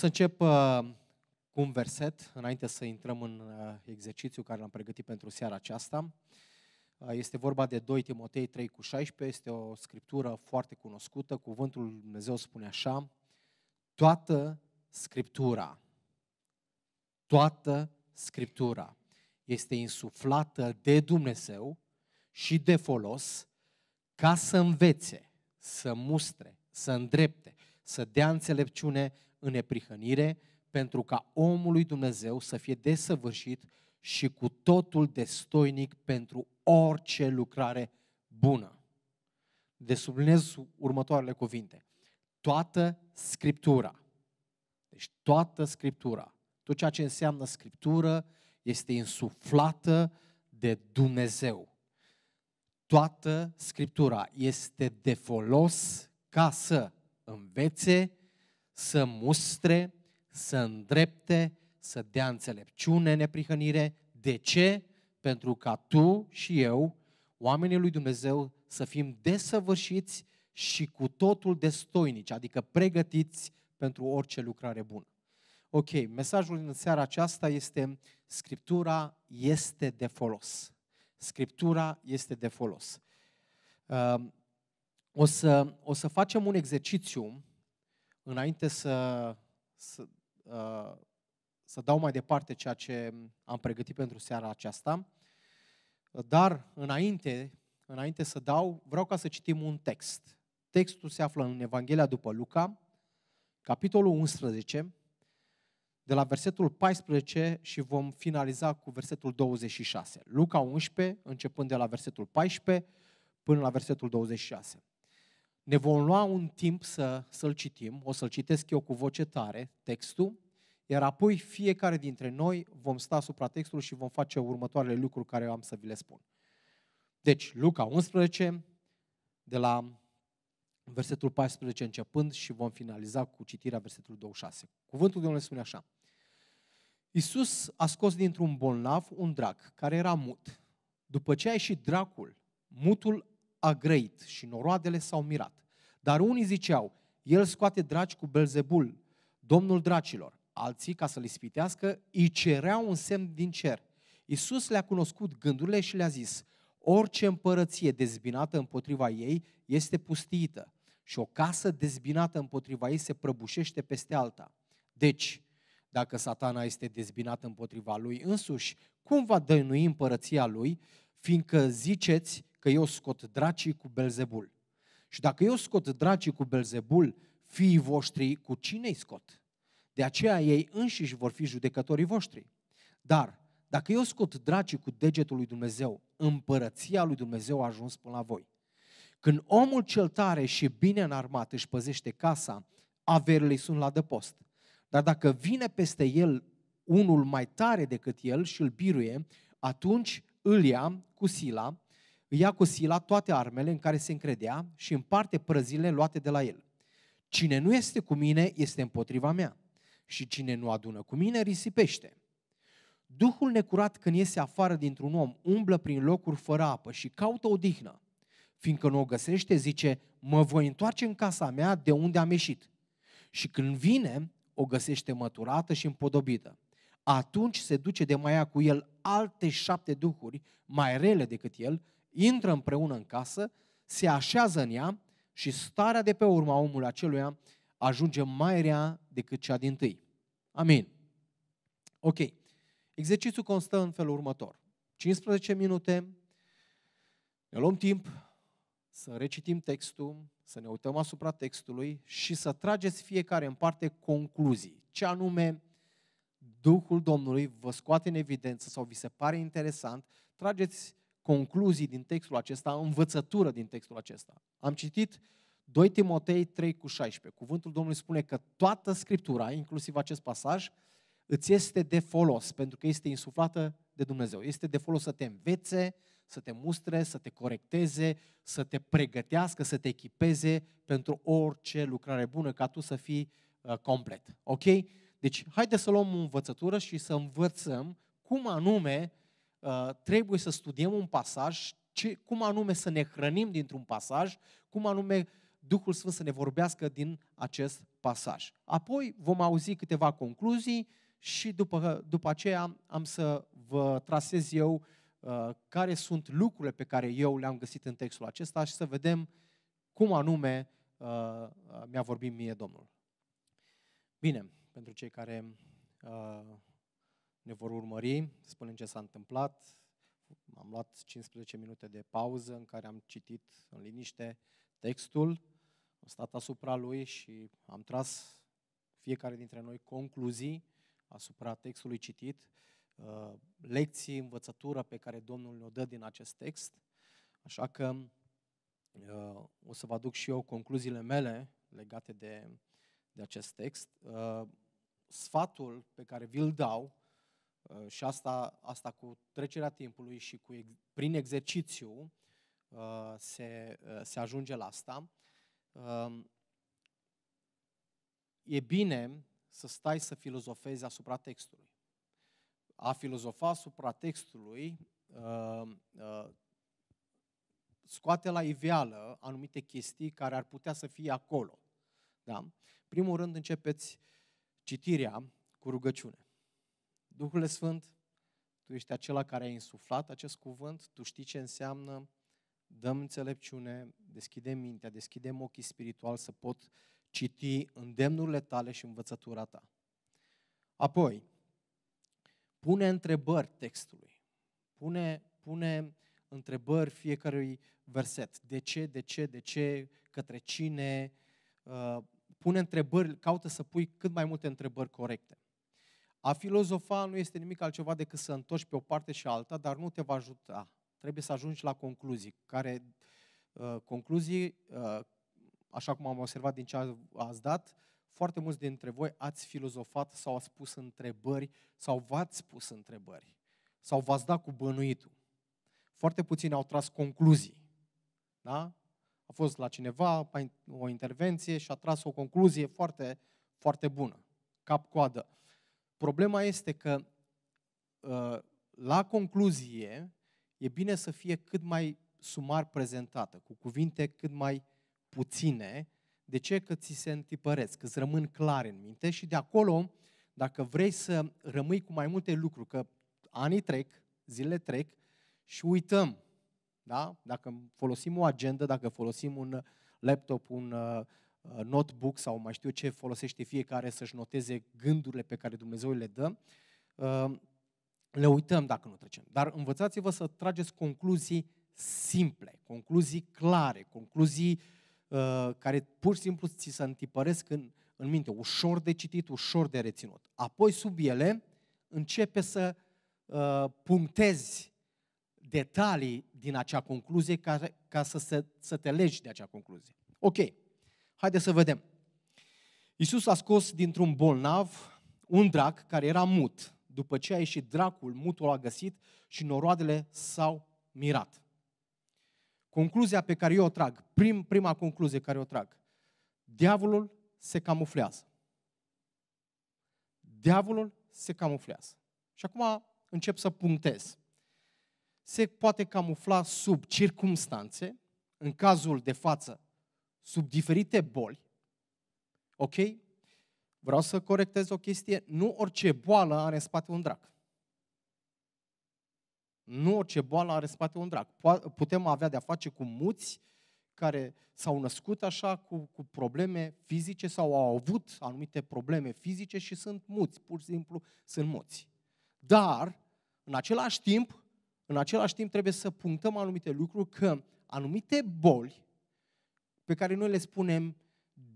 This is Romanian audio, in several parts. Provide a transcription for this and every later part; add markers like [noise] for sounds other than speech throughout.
să încep uh, cu un verset, înainte să intrăm în uh, exercițiu care l-am pregătit pentru seara aceasta. Uh, este vorba de 2 Timotei 3 cu 16, este o scriptură foarte cunoscută. Cuvântul lui Dumnezeu spune așa, toată scriptura, toată scriptura este insuflată de Dumnezeu și de folos ca să învețe, să mustre, să îndrepte, să dea înțelepciune în neprihănire, pentru ca omul lui Dumnezeu să fie desăvârșit și cu totul destoinic pentru orice lucrare bună. Desublinez următoarele cuvinte. Toată Scriptura, deci toată Scriptura, tot ceea ce înseamnă Scriptură este insuflată de Dumnezeu. Toată Scriptura este de folos ca să învețe, să mustre, să îndrepte, să dea înțelepciune, neprihănire. De ce? Pentru ca tu și eu, oamenii lui Dumnezeu, să fim desăvârșiți și cu totul destoinici, adică pregătiți pentru orice lucrare bună. Ok, mesajul în seara aceasta este Scriptura este de folos. Scriptura este de folos. Um, o să, o să facem un exercițiu înainte să, să, uh, să dau mai departe ceea ce am pregătit pentru seara aceasta, dar înainte, înainte să dau, vreau ca să citim un text. Textul se află în Evanghelia după Luca, capitolul 11, de la versetul 14 și vom finaliza cu versetul 26. Luca 11, începând de la versetul 14 până la versetul 26. Ne vom lua un timp să, să-l citim, o să-l citesc eu cu voce tare, textul, iar apoi fiecare dintre noi vom sta asupra textului și vom face următoarele lucruri care eu am să vi le spun. Deci, Luca 11, de la versetul 14 începând și vom finaliza cu citirea versetului 26. Cuvântul Domnului spune așa. Iisus a scos dintr-un bolnav un drac care era mut. După ce a ieșit dracul, mutul a grăit și noroadele s-au mirat. Dar unii ziceau, el scoate draci cu Belzebul, domnul dracilor. Alții, ca să-l ispitească, îi cereau un semn din cer. Iisus le-a cunoscut gândurile și le-a zis, orice împărăție dezbinată împotriva ei este pustită și o casă dezbinată împotriva ei se prăbușește peste alta. Deci, dacă satana este dezbinat împotriva lui însuși, cum va dăinui împărăția lui, fiindcă ziceți că eu scot dracii cu Belzebul? Și dacă eu scot dracii cu Belzebul, fiii voștri, cu cine i scot? De aceea ei înșiși vor fi judecătorii voștri. Dar dacă eu scot dracii cu degetul lui Dumnezeu, împărăția lui Dumnezeu a ajuns până la voi. Când omul cel tare și bine înarmat își păzește casa, averile sunt la dăpost. Dar dacă vine peste el unul mai tare decât el și îl biruie, atunci îl ia cu sila îi ia cu sila toate armele în care se încredea și împarte prăzile luate de la el. Cine nu este cu mine este împotriva mea și cine nu adună cu mine risipește. Duhul necurat când iese afară dintr-un om, umblă prin locuri fără apă și caută o dihnă. Fiindcă nu o găsește, zice, mă voi întoarce în casa mea de unde am ieșit. Și când vine, o găsește măturată și împodobită. Atunci se duce de mai cu el alte șapte duhuri, mai rele decât el, intră împreună în casă, se așează în ea și starea de pe urma omului aceluia ajunge mai rea decât cea din tâi. Amin. Ok. Exercițiul constă în felul următor. 15 minute, ne luăm timp să recitim textul, să ne uităm asupra textului și să trageți fiecare în parte concluzii. Ce anume Duhul Domnului vă scoate în evidență sau vi se pare interesant, trageți concluzii din textul acesta, învățătură din textul acesta. Am citit 2 Timotei 3 cu 16. Cuvântul Domnului spune că toată Scriptura, inclusiv acest pasaj, îți este de folos, pentru că este insuflată de Dumnezeu. Este de folos să te învețe, să te mustre, să te corecteze, să te pregătească, să te echipeze pentru orice lucrare bună, ca tu să fii uh, complet. Ok? Deci, haide să luăm o învățătură și să învățăm cum anume Uh, trebuie să studiem un pasaj, ce, cum anume să ne hrănim dintr-un pasaj, cum anume Duhul Sfânt să ne vorbească din acest pasaj. Apoi vom auzi câteva concluzii și după, după aceea am să vă trasez eu uh, care sunt lucrurile pe care eu le-am găsit în textul acesta și să vedem cum anume uh, mi-a vorbit mie Domnul. Bine, pentru cei care uh, ne vor urmări, spunem ce s-a întâmplat. Am luat 15 minute de pauză în care am citit în liniște textul, am stat asupra lui și am tras fiecare dintre noi concluzii asupra textului citit, uh, lecții, învățătură pe care Domnul ne-o dă din acest text. Așa că uh, o să vă aduc și eu concluziile mele legate de, de acest text. Uh, sfatul pe care vi-l dau Uh, și asta, asta cu trecerea timpului și cu, prin exercițiu uh, se, uh, se ajunge la asta. Um, e bine să stai să filozofezi asupra textului. A filozofa asupra textului scoate la iveală anumite chestii care ar putea să fie acolo. Da? Primul rând începeți citirea cu rugăciune. Duhul Sfânt, Tu ești acela care ai insuflat acest cuvânt, Tu știi ce înseamnă, dăm înțelepciune, deschidem mintea, deschidem ochii spiritual să pot citi îndemnurile Tale și învățătura Ta. Apoi, pune întrebări textului, pune, pune întrebări fiecărui verset. De ce, de ce, de ce, către cine, uh, pune întrebări, caută să pui cât mai multe întrebări corecte. A filozofa nu este nimic altceva decât să întorci pe o parte și alta, dar nu te va ajuta. Trebuie să ajungi la concluzii, care uh, concluzii, uh, așa cum am observat din ce ați dat, foarte mulți dintre voi ați filozofat sau ați pus întrebări sau v-ați pus întrebări sau v-ați dat cu bănuitul. Foarte puțini au tras concluzii. Da? A fost la cineva o intervenție și a tras o concluzie foarte, foarte bună, cap-coadă. Problema este că ă, la concluzie e bine să fie cât mai sumar prezentată, cu cuvinte cât mai puține. De ce? Că ți se întipăresc, că îți rămân clare în minte și de acolo, dacă vrei să rămâi cu mai multe lucruri, că anii trec, zilele trec și uităm. Da? Dacă folosim o agendă, dacă folosim un laptop, un ă, Uh, notebook sau mai știu eu ce folosește fiecare să-și noteze gândurile pe care Dumnezeu le dă, uh, le uităm dacă nu trecem. Dar învățați-vă să trageți concluzii simple, concluzii clare, concluzii uh, care pur și simplu ți se întipăresc în, în minte, ușor de citit, ușor de reținut. Apoi sub ele începe să punctezi detalii din acea concluzie ca, ca să, se, să te legi de acea concluzie. Ok, Haideți să vedem. Iisus a scos dintr-un bolnav un drac care era mut. După ce a ieșit dracul, mutul a găsit și noroadele s-au mirat. Concluzia pe care eu o trag, prim, prima concluzie care o trag, diavolul se camuflează. Diavolul se camuflează. Și acum încep să punctez. Se poate camufla sub circumstanțe, în cazul de față sub diferite boli. Ok? Vreau să corectez o chestie. Nu orice boală are în spate un drac. Nu orice boală are în spate un drac. Putem avea de-a face cu muți care s-au născut așa cu, cu probleme fizice sau au avut anumite probleme fizice și sunt muți, pur și simplu sunt muți. Dar, în același timp, în același timp trebuie să punctăm anumite lucruri că anumite boli pe care noi le spunem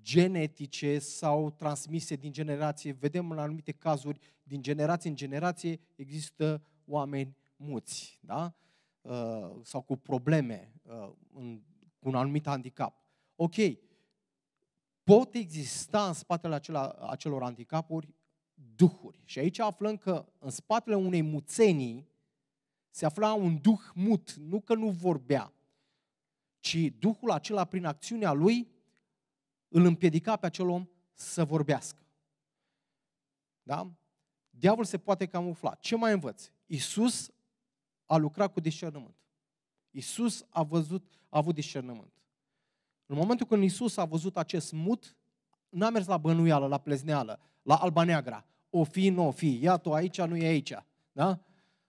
genetice sau transmise din generație. Vedem în anumite cazuri, din generație în generație, există oameni muți, da? Uh, sau cu probleme, uh, cu un anumit handicap. Ok, pot exista în spatele acela, acelor handicapuri duhuri. Și aici aflăm că în spatele unei muțenii se afla un duh mut, nu că nu vorbea, ci Duhul acela prin acțiunea lui îl împiedica pe acel om să vorbească. Da? Diavolul se poate camufla. Ce mai învăț? Isus a lucrat cu discernământ. Isus a, văzut, a avut discernământ. În momentul când Isus a văzut acest mut, n-a mers la bănuială, la plezneală, la alba neagra. O fi, nu o fi, ia tu aici, nu e aici. Da?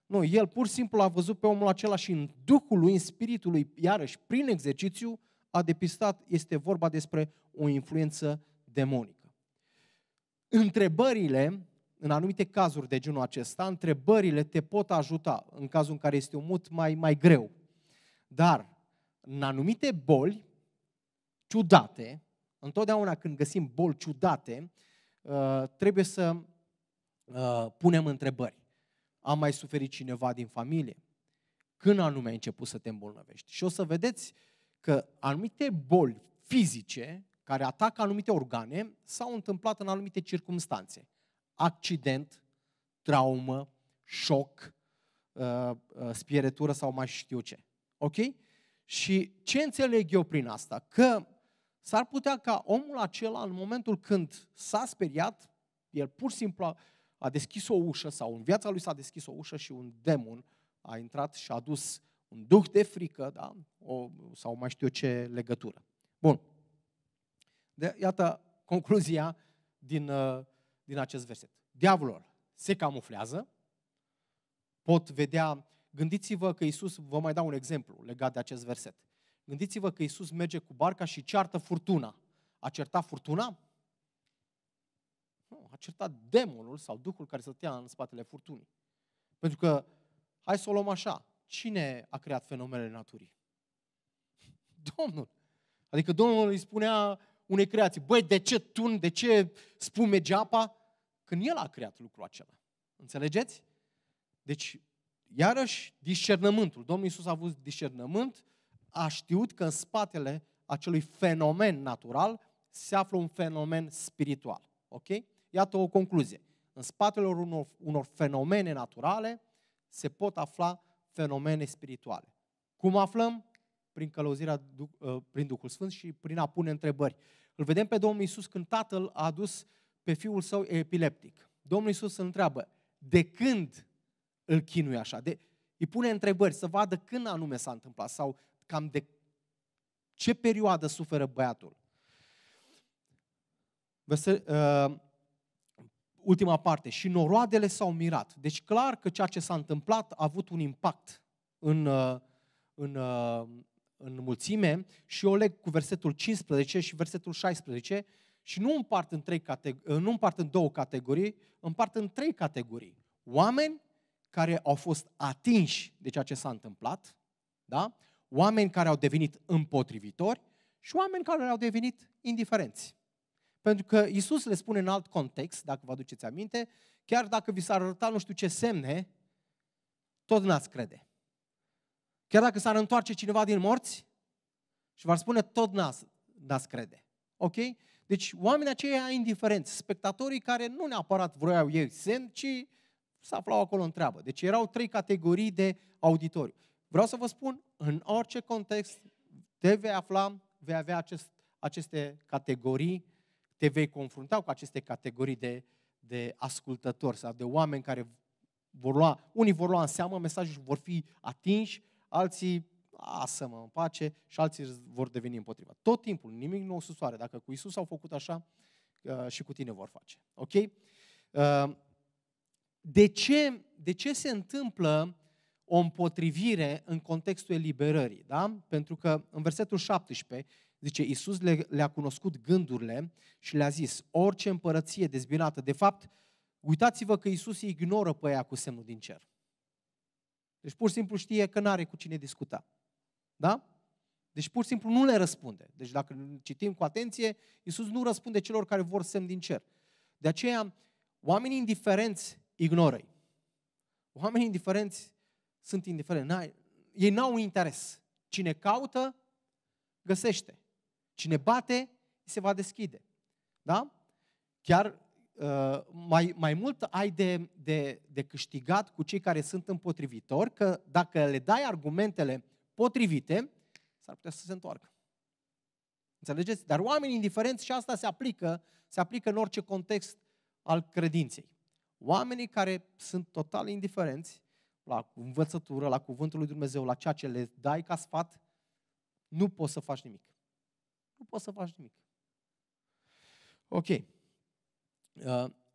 Nu, el pur și simplu a văzut pe omul acela și în Duhul lui, în Spiritul lui, iarăși, prin exercițiu, a depistat, este vorba despre o influență demonică. Întrebările, în anumite cazuri de genul acesta, întrebările te pot ajuta, în cazul în care este un mut mai, mai greu. Dar, în anumite boli ciudate, întotdeauna când găsim boli ciudate, uh, trebuie să uh, punem întrebări a mai suferit cineva din familie? Când anume ai început să te îmbolnăvești? Și o să vedeți că anumite boli fizice care atacă anumite organe s-au întâmplat în anumite circunstanțe. Accident, traumă, șoc, uh, uh, spieretură sau mai știu ce. Ok? Și ce înțeleg eu prin asta? Că s-ar putea ca omul acela, în momentul când s-a speriat, el pur și simplu a deschis o ușă sau în viața lui s-a deschis o ușă și un demon a intrat și a dus un duh de frică, da? o, sau mai știu eu ce legătură. Bun. De, iată concluzia din, uh, din acest verset. Diavolul se camuflează, pot vedea, gândiți-vă că Isus, vă mai dau un exemplu legat de acest verset. Gândiți-vă că Isus merge cu barca și ceartă furtuna. A certat furtuna? a certat demonul sau duhul care stătea în spatele furtunii. Pentru că, hai să o luăm așa, cine a creat fenomenele naturii? [laughs] Domnul. Adică Domnul îi spunea unei creații, băi, de ce tun, de ce spume apa? Când El a creat lucrul acela. Înțelegeți? Deci, iarăși, discernământul. Domnul Iisus a avut discernământ, a știut că în spatele acelui fenomen natural se află un fenomen spiritual. Ok? Iată o concluzie. În spatele unor, unor fenomene naturale se pot afla fenomene spirituale. Cum aflăm? Prin călăuzirea ă, prin Duhul Sfânt și prin a pune întrebări. Îl vedem pe Domnul Iisus când tatăl a adus pe fiul său epileptic. Domnul Iisus îl întreabă, de când îl chinui așa? De, îi pune întrebări să vadă când anume s-a întâmplat sau cam de ce perioadă suferă băiatul. Verse, ă, ultima parte, și noroadele s-au mirat. Deci clar că ceea ce s-a întâmplat a avut un impact în, uh, în, uh, în mulțime și eu leg cu versetul 15 și versetul 16 și nu împart în, trei categorii, uh, nu împart în două categorii, împart în trei categorii. Oameni care au fost atinși de ceea ce s-a întâmplat, da? oameni care au devenit împotrivitori și oameni care au devenit indiferenți. Pentru că Isus le spune în alt context, dacă vă aduceți aminte, chiar dacă vi s-ar arăta nu știu ce semne, tot n-ați crede. Chiar dacă s-ar întoarce cineva din morți și v-ar spune, tot n-ați, n-ați crede. Ok? Deci oamenii aceia indiferenți, spectatorii care nu neapărat vroiau ei semn, ci se aflau acolo în treabă. Deci erau trei categorii de auditori. Vreau să vă spun, în orice context te vei afla, vei avea acest, aceste categorii te vei confrunta cu aceste categorii de, de ascultători sau de oameni care vor lua, unii vor lua în seamă mesajul și vor fi atinși, alții lasă-mă în pace și alții vor deveni împotriva. Tot timpul, nimic nu o susoare. Dacă cu Isus au făcut așa, uh, și cu tine vor face. Ok? Uh, de ce, de ce se întâmplă o împotrivire în contextul eliberării? Da? Pentru că în versetul 17 Zice, Iisus le, le-a cunoscut gândurile și le-a zis, orice împărăție dezbinată, de fapt, uitați-vă că Iisus îi ignoră pe ea cu semnul din cer. Deci pur și simplu știe că nu are cu cine discuta. Da? Deci pur și simplu nu le răspunde. Deci dacă citim cu atenție, Iisus nu răspunde celor care vor semn din cer. De aceea, oamenii indiferenți ignoră-i. Oamenii indiferenți sunt indiferenți. N-ai, ei n-au interes. Cine caută, găsește. Cine bate, se va deschide. Da? Chiar uh, mai, mai mult ai de, de, de câștigat cu cei care sunt împotrivitori, că dacă le dai argumentele potrivite, s-ar putea să se întoarcă. Înțelegeți? Dar oamenii indiferenți și asta se aplică, se aplică în orice context al credinței. Oamenii care sunt total indiferenți la învățătură, la cuvântul lui Dumnezeu, la ceea ce le dai ca sfat, nu poți să faci nimic. Nu poți să faci nimic. Ok. Uh,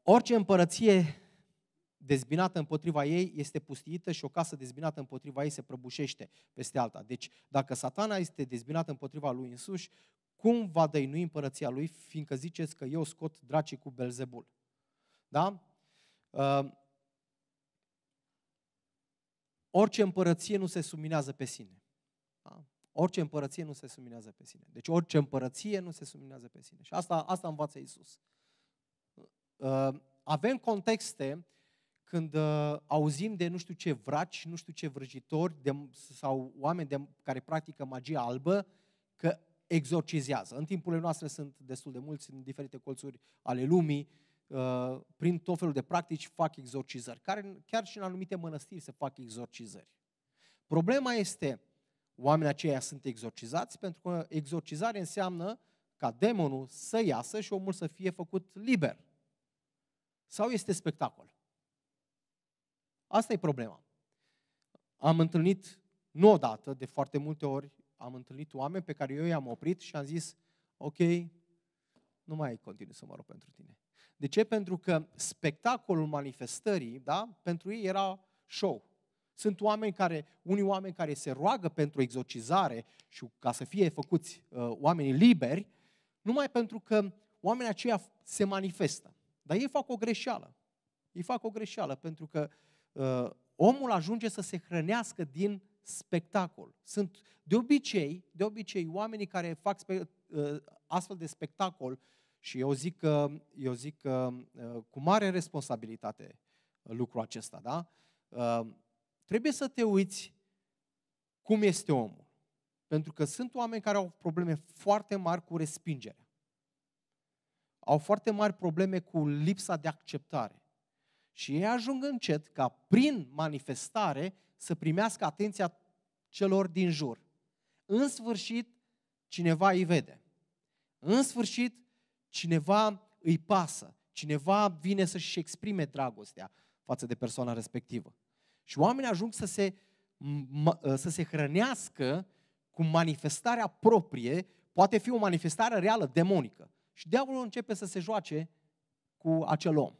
orice împărăție dezbinată împotriva ei este pustiită și o casă dezbinată împotriva ei se prăbușește peste alta. Deci, dacă satana este dezbinată împotriva lui însuși, cum va dăinui împărăția lui, fiindcă ziceți că eu scot dracii cu Belzebul? Da? Uh, orice împărăție nu se subminează pe sine. Orice împărăție nu se suminează pe sine. Deci orice împărăție nu se suminează pe sine. Și asta, asta învață Isus. Uh, avem contexte când uh, auzim de nu știu ce vraci, nu știu ce vrăjitori de, sau oameni de, care practică magia albă, că exorcizează. În timpurile noastre sunt destul de mulți în diferite colțuri ale lumii, uh, prin tot felul de practici fac exorcizări, care chiar și în anumite mănăstiri se fac exorcizări. Problema este Oamenii aceia sunt exorcizați pentru că exorcizare înseamnă ca demonul să iasă și omul să fie făcut liber. Sau este spectacol? Asta e problema. Am întâlnit, nu odată, de foarte multe ori, am întâlnit oameni pe care eu i-am oprit și am zis, ok, nu mai continui să mă rog pentru tine. De ce? Pentru că spectacolul manifestării, da, pentru ei era show. Sunt oameni care, unii oameni care se roagă pentru exorcizare și ca să fie făcuți uh, oamenii liberi, numai pentru că oamenii aceia se manifestă. Dar ei fac o greșeală. Ei fac o greșeală pentru că uh, omul ajunge să se hrănească din spectacol. Sunt de obicei, de obicei oamenii care fac spe, uh, astfel de spectacol și eu zic că eu zic că uh, cu mare responsabilitate uh, lucrul acesta, da? Uh, Trebuie să te uiți cum este omul. Pentru că sunt oameni care au probleme foarte mari cu respingerea. Au foarte mari probleme cu lipsa de acceptare. Și ei ajung încet ca prin manifestare să primească atenția celor din jur. În sfârșit, cineva îi vede. În sfârșit, cineva îi pasă. Cineva vine să-și exprime dragostea față de persoana respectivă. Și oamenii ajung să se, ă, să se hrănească cu manifestarea proprie, poate fi o manifestare reală, demonică. Și diavolul începe să se joace cu acel om,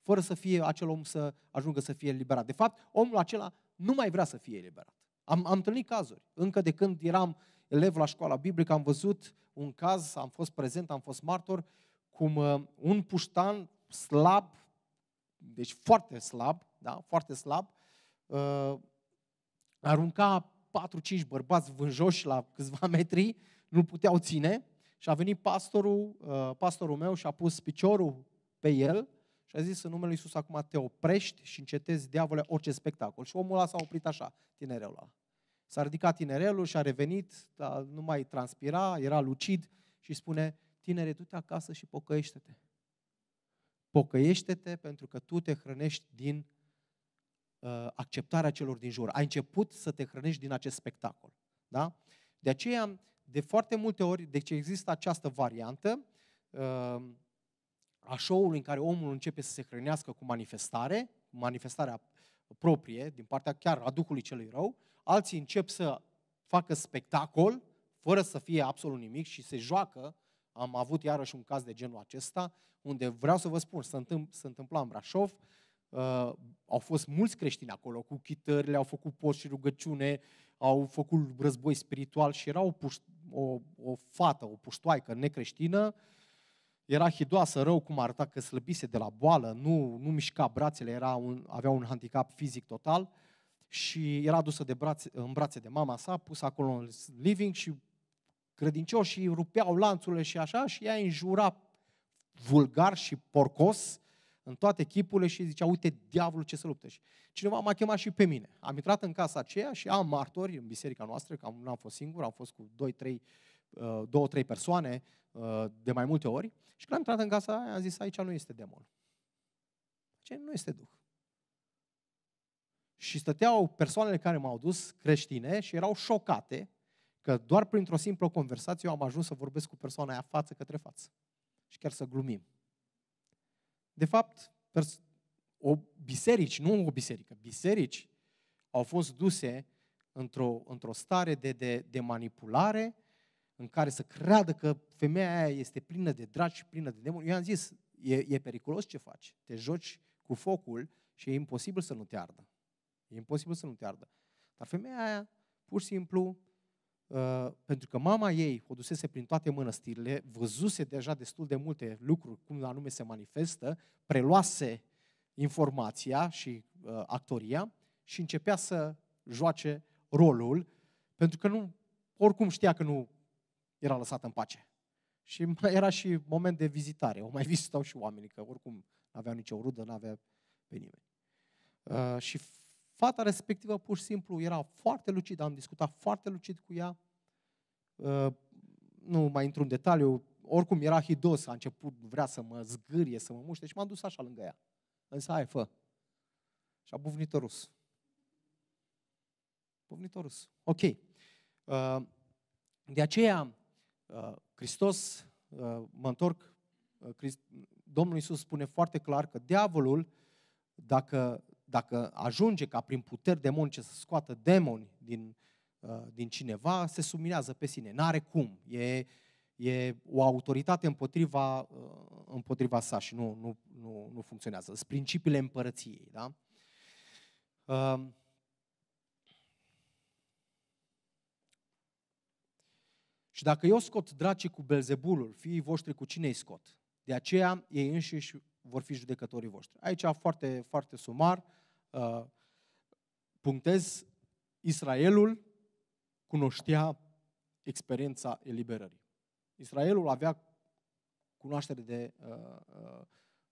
fără să fie acel om să ajungă să fie eliberat. De fapt, omul acela nu mai vrea să fie eliberat. Am, am întâlnit cazuri. Încă de când eram elev la școala biblică, am văzut un caz, am fost prezent, am fost martor, cum ă, un puștan slab, deci foarte slab, da, foarte slab, uh, arunca 4-5 bărbați vânjoși la câțiva [laughs] metri, nu puteau ține și a venit pastorul, uh, pastorul meu și a pus piciorul pe el și a zis în numele Lui Iisus acum te oprești și încetezi diavole orice spectacol. Și omul ăla s-a oprit așa, tinerelul ăla. S-a ridicat tinerelul și a revenit, dar nu mai transpira, era lucid și spune, tinere, du-te acasă și pocăiește-te. Pocăiește-te pentru că tu te hrănești din Uh, acceptarea celor din jur. Ai început să te hrănești din acest spectacol. Da? De aceea, de foarte multe ori, deci există această variantă uh, a show-ului în care omul începe să se hrănească cu manifestare, manifestarea proprie, din partea chiar a Duhului celui rău, alții încep să facă spectacol, fără să fie absolut nimic și se joacă. Am avut iarăși un caz de genul acesta, unde vreau să vă spun, se, întâmpla în Brașov, uh, Uh, au fost mulți creștini acolo cu chitările, au făcut post și rugăciune, au făcut război spiritual și era o, puș- o, o fată, o puștoaică necreștină, era hidoasă rău cum arăta că slăbise de la boală, nu, nu mișca brațele, era un, avea un handicap fizic total și era dusă de brațe, în brațe de mama sa, pusă acolo în living și credincioșii și rupeau lanțurile și așa și ea înjura vulgar și porcos în toate chipurile și zicea, uite diavolul ce se luptă. Și cineva m-a chemat și pe mine. Am intrat în casa aceea și am martori în biserica noastră, că nu am fost singur, am fost cu 2-3 uh, două, trei persoane uh, de mai multe ori și când am intrat în casa aia, am zis, aici nu este demon. ce nu este Duh. Și stăteau persoanele care m-au dus, creștine, și erau șocate că doar printr-o simplă conversație eu am ajuns să vorbesc cu persoana aia față către față. Și chiar să glumim. De fapt, pers- o biserici, nu o biserică, biserici au fost duse într-o, într-o stare de, de, de manipulare, în care să creadă că femeia aia este plină de dragi și plină de demoni. Eu am zis, e, e periculos ce faci. Te joci cu focul și e imposibil să nu te ardă. E imposibil să nu te ardă. Dar femeia aia, pur și simplu, Uh, pentru că mama ei o dusese prin toate mănăstirile, văzuse deja destul de multe lucruri, cum anume se manifestă, preluase informația și uh, actoria și începea să joace rolul, pentru că nu, oricum știa că nu era lăsată în pace. Și era și moment de vizitare, o mai vizitau și oamenii, că oricum nu aveau nicio rudă, nu avea pe nimeni. Uh, și Fata respectivă pur și simplu era foarte lucidă, am discutat foarte lucid cu ea. Uh, nu mai intru în detaliu, oricum era hidos, a început, vrea să mă zgârie, să mă muște și m-am dus așa lângă ea. Însă hai, fă. Și a buvnit rus. Buvnit rus. Ok. Uh, de aceea, uh, Hristos, mă întorc, Domnul Iisus spune foarte clar că diavolul, dacă dacă ajunge ca prin puteri demonice să scoată demoni din, uh, din cineva, se subminează pe sine. N-are cum. E, e o autoritate împotriva, uh, împotriva sa și nu, nu, nu, nu funcționează. Sunt principiile împărăției. Da? Um, și dacă eu scot dracii cu Belzebulul, fiii voștri cu cine îi scot? De aceea ei înșiși vor fi judecătorii voștri. Aici foarte, foarte sumar, Uh, punctez, Israelul cunoștea experiența eliberării. Israelul avea cunoaștere de uh, uh,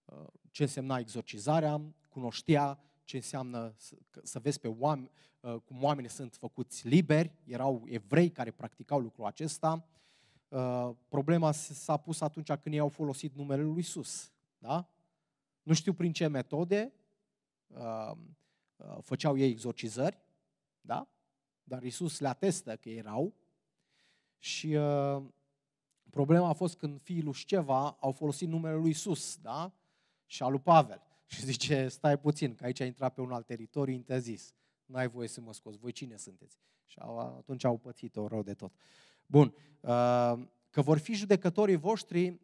uh ce însemna exorcizarea, cunoștea ce înseamnă să, să vezi pe oameni, uh, cum oamenii sunt făcuți liberi, erau evrei care practicau lucrul acesta. Uh, problema s-a pus atunci când ei au folosit numele lui Isus. Da? Nu știu prin ce metode, Um, uh, făceau ei exorcizări, da? Dar Isus le atestă că erau. Și uh, problema a fost când fiii lui Șceva au folosit numele lui Isus, da? Și al lui Pavel. [laughs] Și zice, stai puțin, că aici a intrat pe un alt teritoriu interzis. Nu ai voie să mă scoți. Voi cine sunteți? Și atunci au pățit-o rău de tot. Bun. Uh, că vor fi judecătorii voștri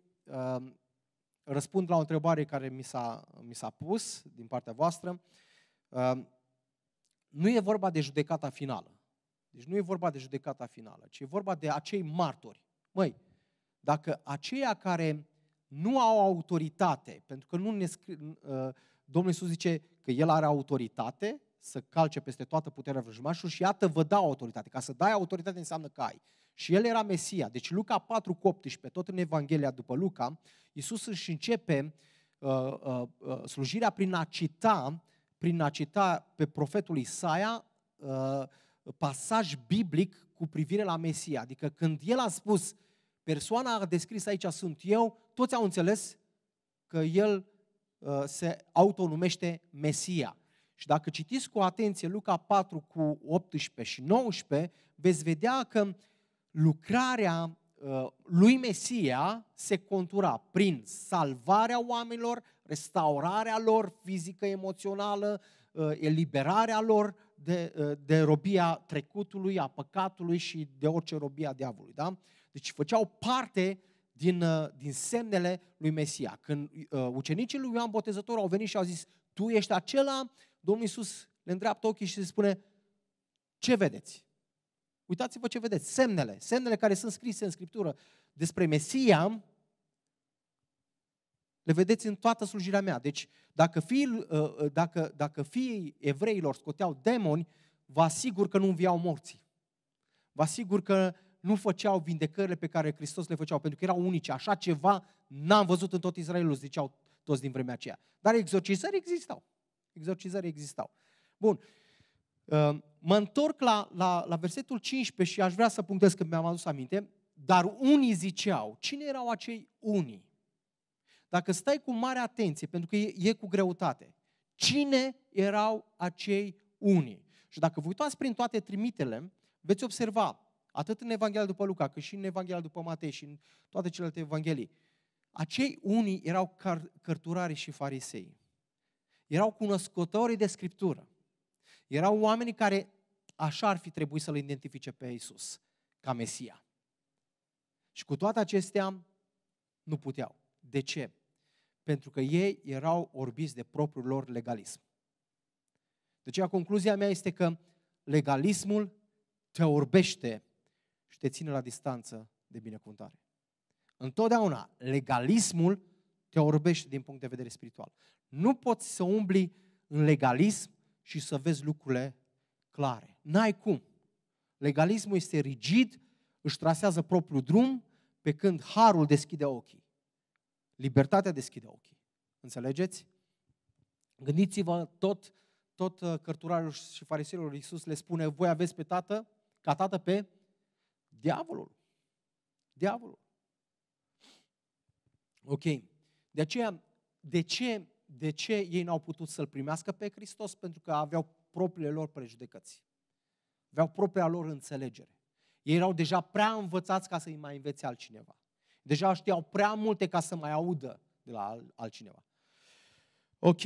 răspund la o întrebare care mi s-a, mi s-a pus din partea voastră. Uh, nu e vorba de judecata finală. Deci nu e vorba de judecata finală, ci e vorba de acei martori. Măi, dacă aceia care nu au autoritate, pentru că nu ne scrie, uh, Domnul Iisus zice că El are autoritate să calce peste toată puterea vrăjmașului și iată vă dau autoritate. Ca să dai autoritate înseamnă că ai și el era Mesia. Deci Luca 4 cu 18, tot în Evanghelia după Luca, Iisus își începe uh, uh, uh, slujirea prin a cita, prin a cita pe profetul Isaia uh, pasaj biblic cu privire la Mesia. Adică când el a spus, persoana a descris aici sunt eu, toți au înțeles că el uh, se autonumește Mesia. Și dacă citiți cu atenție Luca 4 cu 18 și 19, veți vedea că lucrarea uh, lui Mesia se contura prin salvarea oamenilor, restaurarea lor fizică, emoțională, uh, eliberarea lor de, uh, de robia trecutului, a păcatului și de orice robia diavolului. Da? Deci făceau parte din, din semnele lui Mesia. Când uh, ucenicii lui Ioan Botezător au venit și au zis, tu ești acela, Domnul Iisus le îndreaptă ochii și se spune, ce vedeți? Uitați-vă ce vedeți, semnele, semnele care sunt scrise în Scriptură despre Mesia, le vedeți în toată slujirea mea. Deci, dacă fii, uh, uh, dacă, dacă fii evreilor scoteau demoni, vă asigur că nu înviau morții. Vă asigur că nu făceau vindecările pe care Hristos le făceau, pentru că erau unice. Așa ceva n-am văzut în tot Israelul, ziceau toți din vremea aceea. Dar exorcizări existau. Exorcizări existau. Bun. Ehm, mă întorc la, la, la versetul 15 și aș vrea să punctez că mi-am adus aminte. Dar unii ziceau, cine erau acei unii? Dacă stai cu mare atenție, pentru că e, e cu greutate, cine erau acei unii? Și dacă vă uitați prin toate trimitele, veți observa, atât în Evanghelia după Luca, cât și în Evanghelia după Matei și în toate celelalte Evanghelii, acei unii erau cărturari și farisei. Erau cunoscătorii de Scriptură. Erau oamenii care așa ar fi trebuit să-L identifice pe Iisus, ca Mesia. Și cu toate acestea, nu puteau. De ce? Pentru că ei erau orbiți de propriul lor legalism. Deci, concluzia mea este că legalismul te orbește și te ține la distanță de binecuvântare. Întotdeauna, legalismul te orbește din punct de vedere spiritual. Nu poți să umbli în legalism și să vezi lucrurile clare. N-ai cum. Legalismul este rigid, își trasează propriul drum, pe când harul deschide ochii. Libertatea deschide ochii. Înțelegeți? Gândiți-vă tot, tot uh, cărturarul și fariseilor Iisus le spune, voi aveți pe tată, ca tată pe diavolul. Diavolul. Ok. De aceea, de ce de ce ei n-au putut să-L primească pe Hristos? Pentru că aveau propriile lor prejudecăți. Aveau propria lor înțelegere. Ei erau deja prea învățați ca să-i mai învețe altcineva. Deja știau prea multe ca să mai audă de la altcineva. Ok.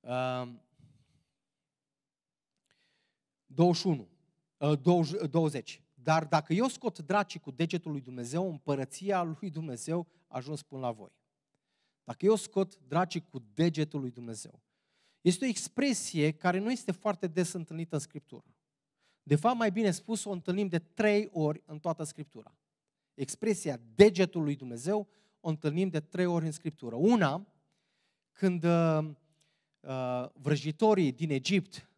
Um. 21. 20. Dar dacă eu scot dracii cu degetul lui Dumnezeu, împărăția lui Dumnezeu a ajuns până la voi. Dacă eu scot dracii cu degetul lui Dumnezeu. Este o expresie care nu este foarte des întâlnită în Scriptură. De fapt, mai bine spus, o întâlnim de trei ori în toată Scriptura. Expresia degetul lui Dumnezeu o întâlnim de trei ori în Scriptură. Una, când uh, uh, vrăjitorii din Egipt,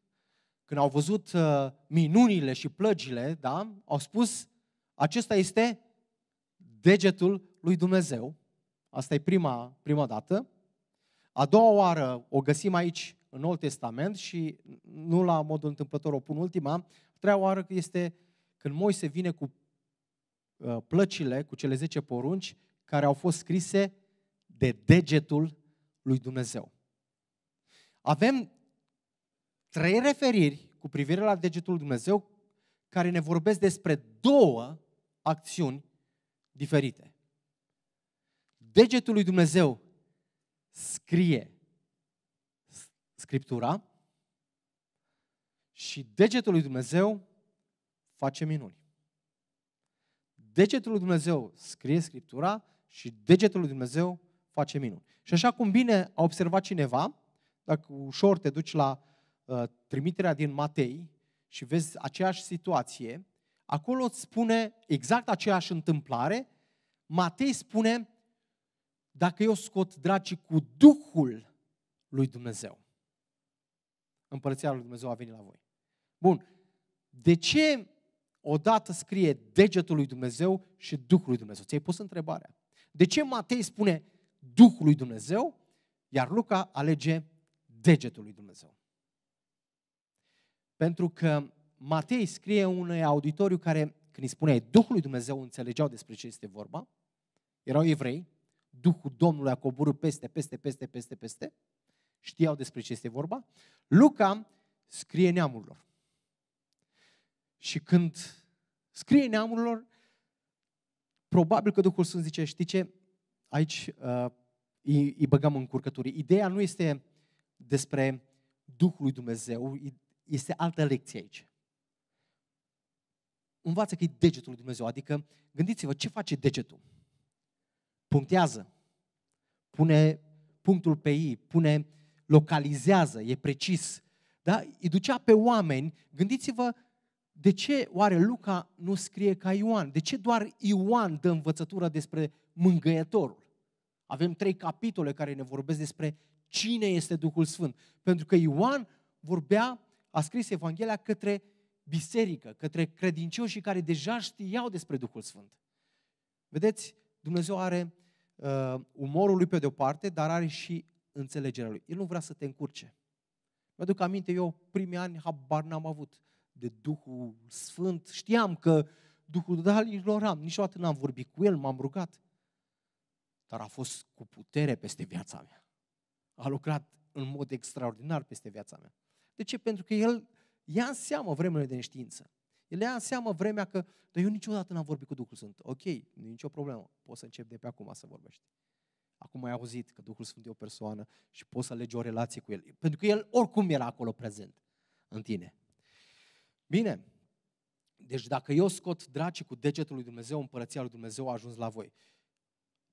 când au văzut uh, minunile și plăgile, da, au spus, acesta este degetul lui Dumnezeu. Asta e prima, prima dată. A doua oară o găsim aici în Noul Testament și nu la modul întâmplător o pun ultima. A treia oară este când Moise vine cu uh, plăcile, cu cele 10 porunci care au fost scrise de degetul lui Dumnezeu. Avem trei referiri cu privire la degetul lui Dumnezeu care ne vorbesc despre două acțiuni diferite degetul lui Dumnezeu scrie Scriptura și degetul lui Dumnezeu face minuni. Degetul lui Dumnezeu scrie Scriptura și degetul lui Dumnezeu face minuni. Și așa cum bine a observat cineva, dacă ușor te duci la uh, trimiterea din Matei și vezi aceeași situație, acolo îți spune exact aceeași întâmplare, Matei spune dacă eu scot dracii cu Duhul lui Dumnezeu, împărăția lui Dumnezeu a venit la voi. Bun. De ce odată scrie degetul lui Dumnezeu și Duhul lui Dumnezeu? Ți-ai pus întrebarea. De ce Matei spune Duhul lui Dumnezeu, iar Luca alege degetul lui Dumnezeu? Pentru că Matei scrie unui auditoriu care, când îi spunea Duhul lui Dumnezeu, înțelegeau despre ce este vorba. Erau evrei, Duhul Domnului a coborât peste, peste, peste, peste, peste. Știau despre ce este vorba. Luca scrie neamurilor. Și când scrie neamurilor, probabil că Duhul Sfânt zice, știi ce, aici uh, îi, îi băgăm în curcături. Ideea nu este despre Duhul lui Dumnezeu, este altă lecție aici. Învață că e degetul lui Dumnezeu, adică gândiți-vă ce face degetul punctează, pune punctul pe ei, pune, localizează, e precis. Da? Îi ducea pe oameni, gândiți-vă de ce oare Luca nu scrie ca Ioan? De ce doar Ioan dă învățătura despre mângâietorul? Avem trei capitole care ne vorbesc despre cine este Duhul Sfânt. Pentru că Ioan vorbea, a scris Evanghelia către biserică, către credincioșii care deja știau despre Duhul Sfânt. Vedeți, Dumnezeu are uh, umorul lui pe de-o parte, dar are și înțelegerea lui. El nu vrea să te încurce. Mi-aduc aminte, eu primii ani habar n-am avut de Duhul Sfânt. Știam că Duhul, dar nici am, niciodată n-am vorbit cu El, m-am rugat. Dar a fost cu putere peste viața mea. A lucrat în mod extraordinar peste viața mea. De ce? Pentru că El ia în seamă vremurile de neștiință. El ia în seamă vremea că, dar eu niciodată n-am vorbit cu Duhul Sfânt. Ok, nu e nicio problemă, poți să începi de pe acum să vorbești. Acum ai auzit că Duhul Sfânt e o persoană și poți să alegi o relație cu El. Pentru că El oricum era acolo prezent în tine. Bine, deci dacă eu scot dracii cu degetul lui Dumnezeu, împărăția lui Dumnezeu a ajuns la voi.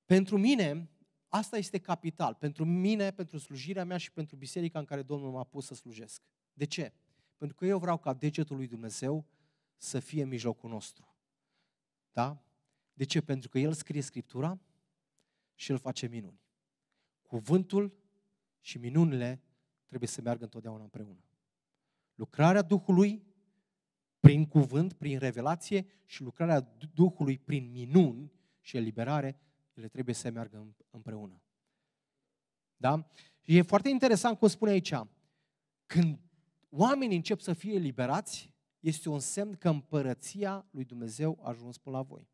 Pentru mine, asta este capital. Pentru mine, pentru slujirea mea și pentru biserica în care Domnul m-a pus să slujesc. De ce? Pentru că eu vreau ca degetul lui Dumnezeu să fie în mijlocul nostru. Da? De ce? Pentru că El scrie Scriptura și El face minuni. Cuvântul și minunile trebuie să meargă întotdeauna împreună. Lucrarea Duhului prin cuvânt, prin revelație și lucrarea Duhului prin minuni și eliberare, ele trebuie să meargă împreună. Da? e foarte interesant cum spune aici. Când oamenii încep să fie eliberați, este un semn că împărăția lui Dumnezeu a ajuns până la voi.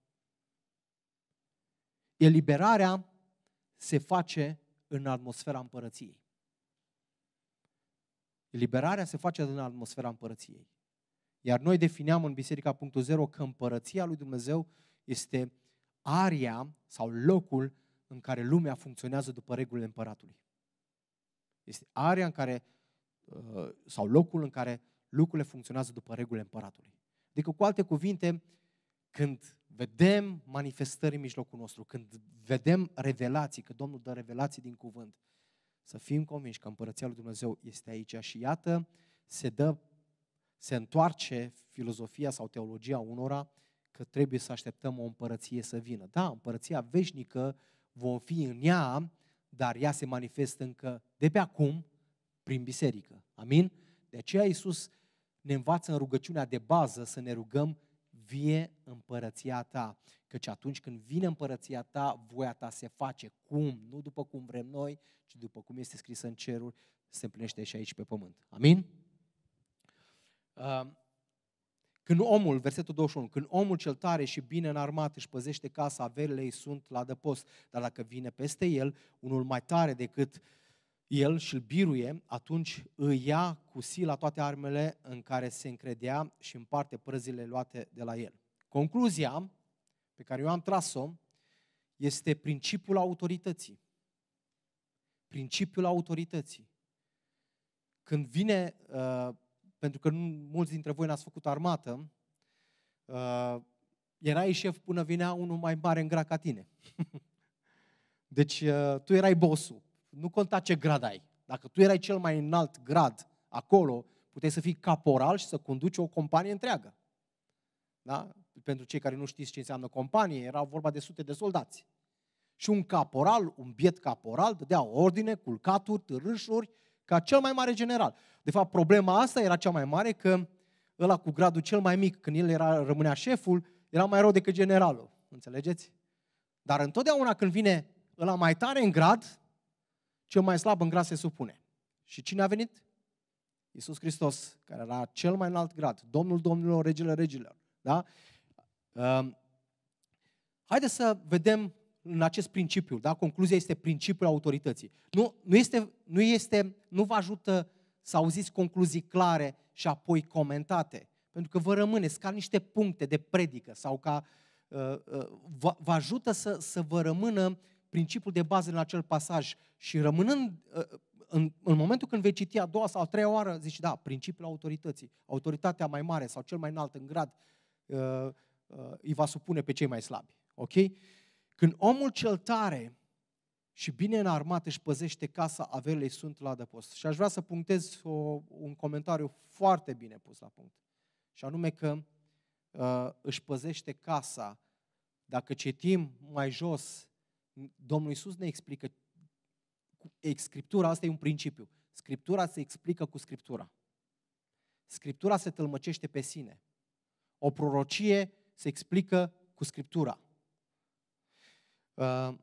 Eliberarea se face în atmosfera împărăției. Eliberarea se face în atmosfera împărăției. Iar noi defineam în Biserica.0 că împărăția lui Dumnezeu este aria sau locul în care lumea funcționează după regulile împăratului. Este aria în care, uh, sau locul în care lucrurile funcționează după regulile împăratului. Adică, cu alte cuvinte, când vedem manifestări în mijlocul nostru, când vedem revelații, că Domnul dă revelații din cuvânt, să fim convinși că împărăția lui Dumnezeu este aici și iată, se dă, se întoarce filozofia sau teologia unora că trebuie să așteptăm o împărăție să vină. Da, împărăția veșnică vom fi în ea, dar ea se manifestă încă de pe acum prin biserică. Amin? De aceea Iisus ne învață în rugăciunea de bază să ne rugăm vie împărăția ta, căci atunci când vine împărăția ta, voia ta se face. Cum? Nu după cum vrem noi, ci după cum este scrisă în ceruri, se împlinește și aici pe pământ. Amin? Uh, când omul, versetul 21, când omul cel tare și bine înarmat își păzește casa, averile ei sunt la dăpost, dar dacă vine peste el unul mai tare decât uh, el și îl biruie, atunci îi ia cu sila toate armele în care se încredea și împarte prăzile luate de la el. Concluzia pe care eu am tras-o este principiul autorității. Principiul autorității. Când vine, uh, pentru că nu, mulți dintre voi n-ați făcut armată, uh, erai șef până vinea unul mai mare în gra ca tine. [laughs] deci uh, tu erai bossul nu conta ce grad ai. Dacă tu erai cel mai înalt grad acolo, puteai să fii caporal și să conduci o companie întreagă. Da? Pentru cei care nu știți ce înseamnă companie, era vorba de sute de soldați. Și un caporal, un biet caporal, dădea ordine, culcaturi, târâșuri, ca cel mai mare general. De fapt, problema asta era cea mai mare, că ăla cu gradul cel mai mic, când el era, rămânea șeful, era mai rău decât generalul. Înțelegeți? Dar întotdeauna când vine ăla mai tare în grad, cel mai slab în grad se supune. Și cine a venit? Iisus Hristos, care era cel mai înalt grad, Domnul Domnilor, Regele Regilor. Da? Ehm, Haideți să vedem în acest principiu, da? concluzia este principiul autorității. Nu, nu, este, nu, este, nu vă ajută să auziți concluzii clare și apoi comentate, pentru că vă rămâneți ca niște puncte de predică sau ca uh, uh, vă, vă ajută să, să vă rămână principiul de bază în acel pasaj și rămânând, ă, ă, în, în momentul când vei citi a doua sau a treia oară, zici, da, principiul autorității, autoritatea mai mare sau cel mai înalt în grad ă, îi va supune pe cei mai slabi. Ok? Când omul cel tare și bine înarmat își păzește casa, averile sunt la adăpost. Și aș vrea să punctez o, un comentariu foarte bine pus la punct. Și anume că uh, își păzește casa. Dacă citim mai jos Domnul Isus ne explică, Scriptura asta e un principiu. Scriptura se explică cu Scriptura. Scriptura se tălmăcește pe sine. O prorocie se explică cu Scriptura. Uh,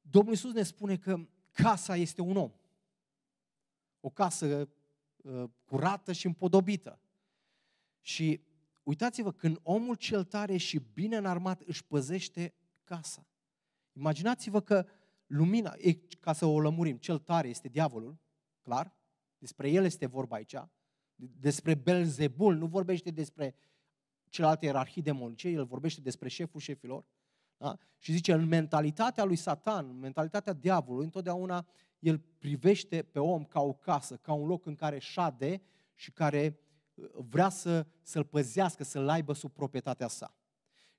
Domnul Isus ne spune că casa este un om. O casă uh, curată și împodobită. Și uitați-vă, când omul cel tare și bine înarmat își păzește casa, Imaginați-vă că lumina, ca să o lămurim, cel tare este diavolul, clar, despre el este vorba aici, despre Belzebul, nu vorbește despre celelalte ierarhii demonice, el vorbește despre șeful șefilor. Da? Și zice, în mentalitatea lui Satan, în mentalitatea diavolului, întotdeauna el privește pe om ca o casă, ca un loc în care șade și care uh, vrea să, să-l păzească, să-l aibă sub proprietatea sa.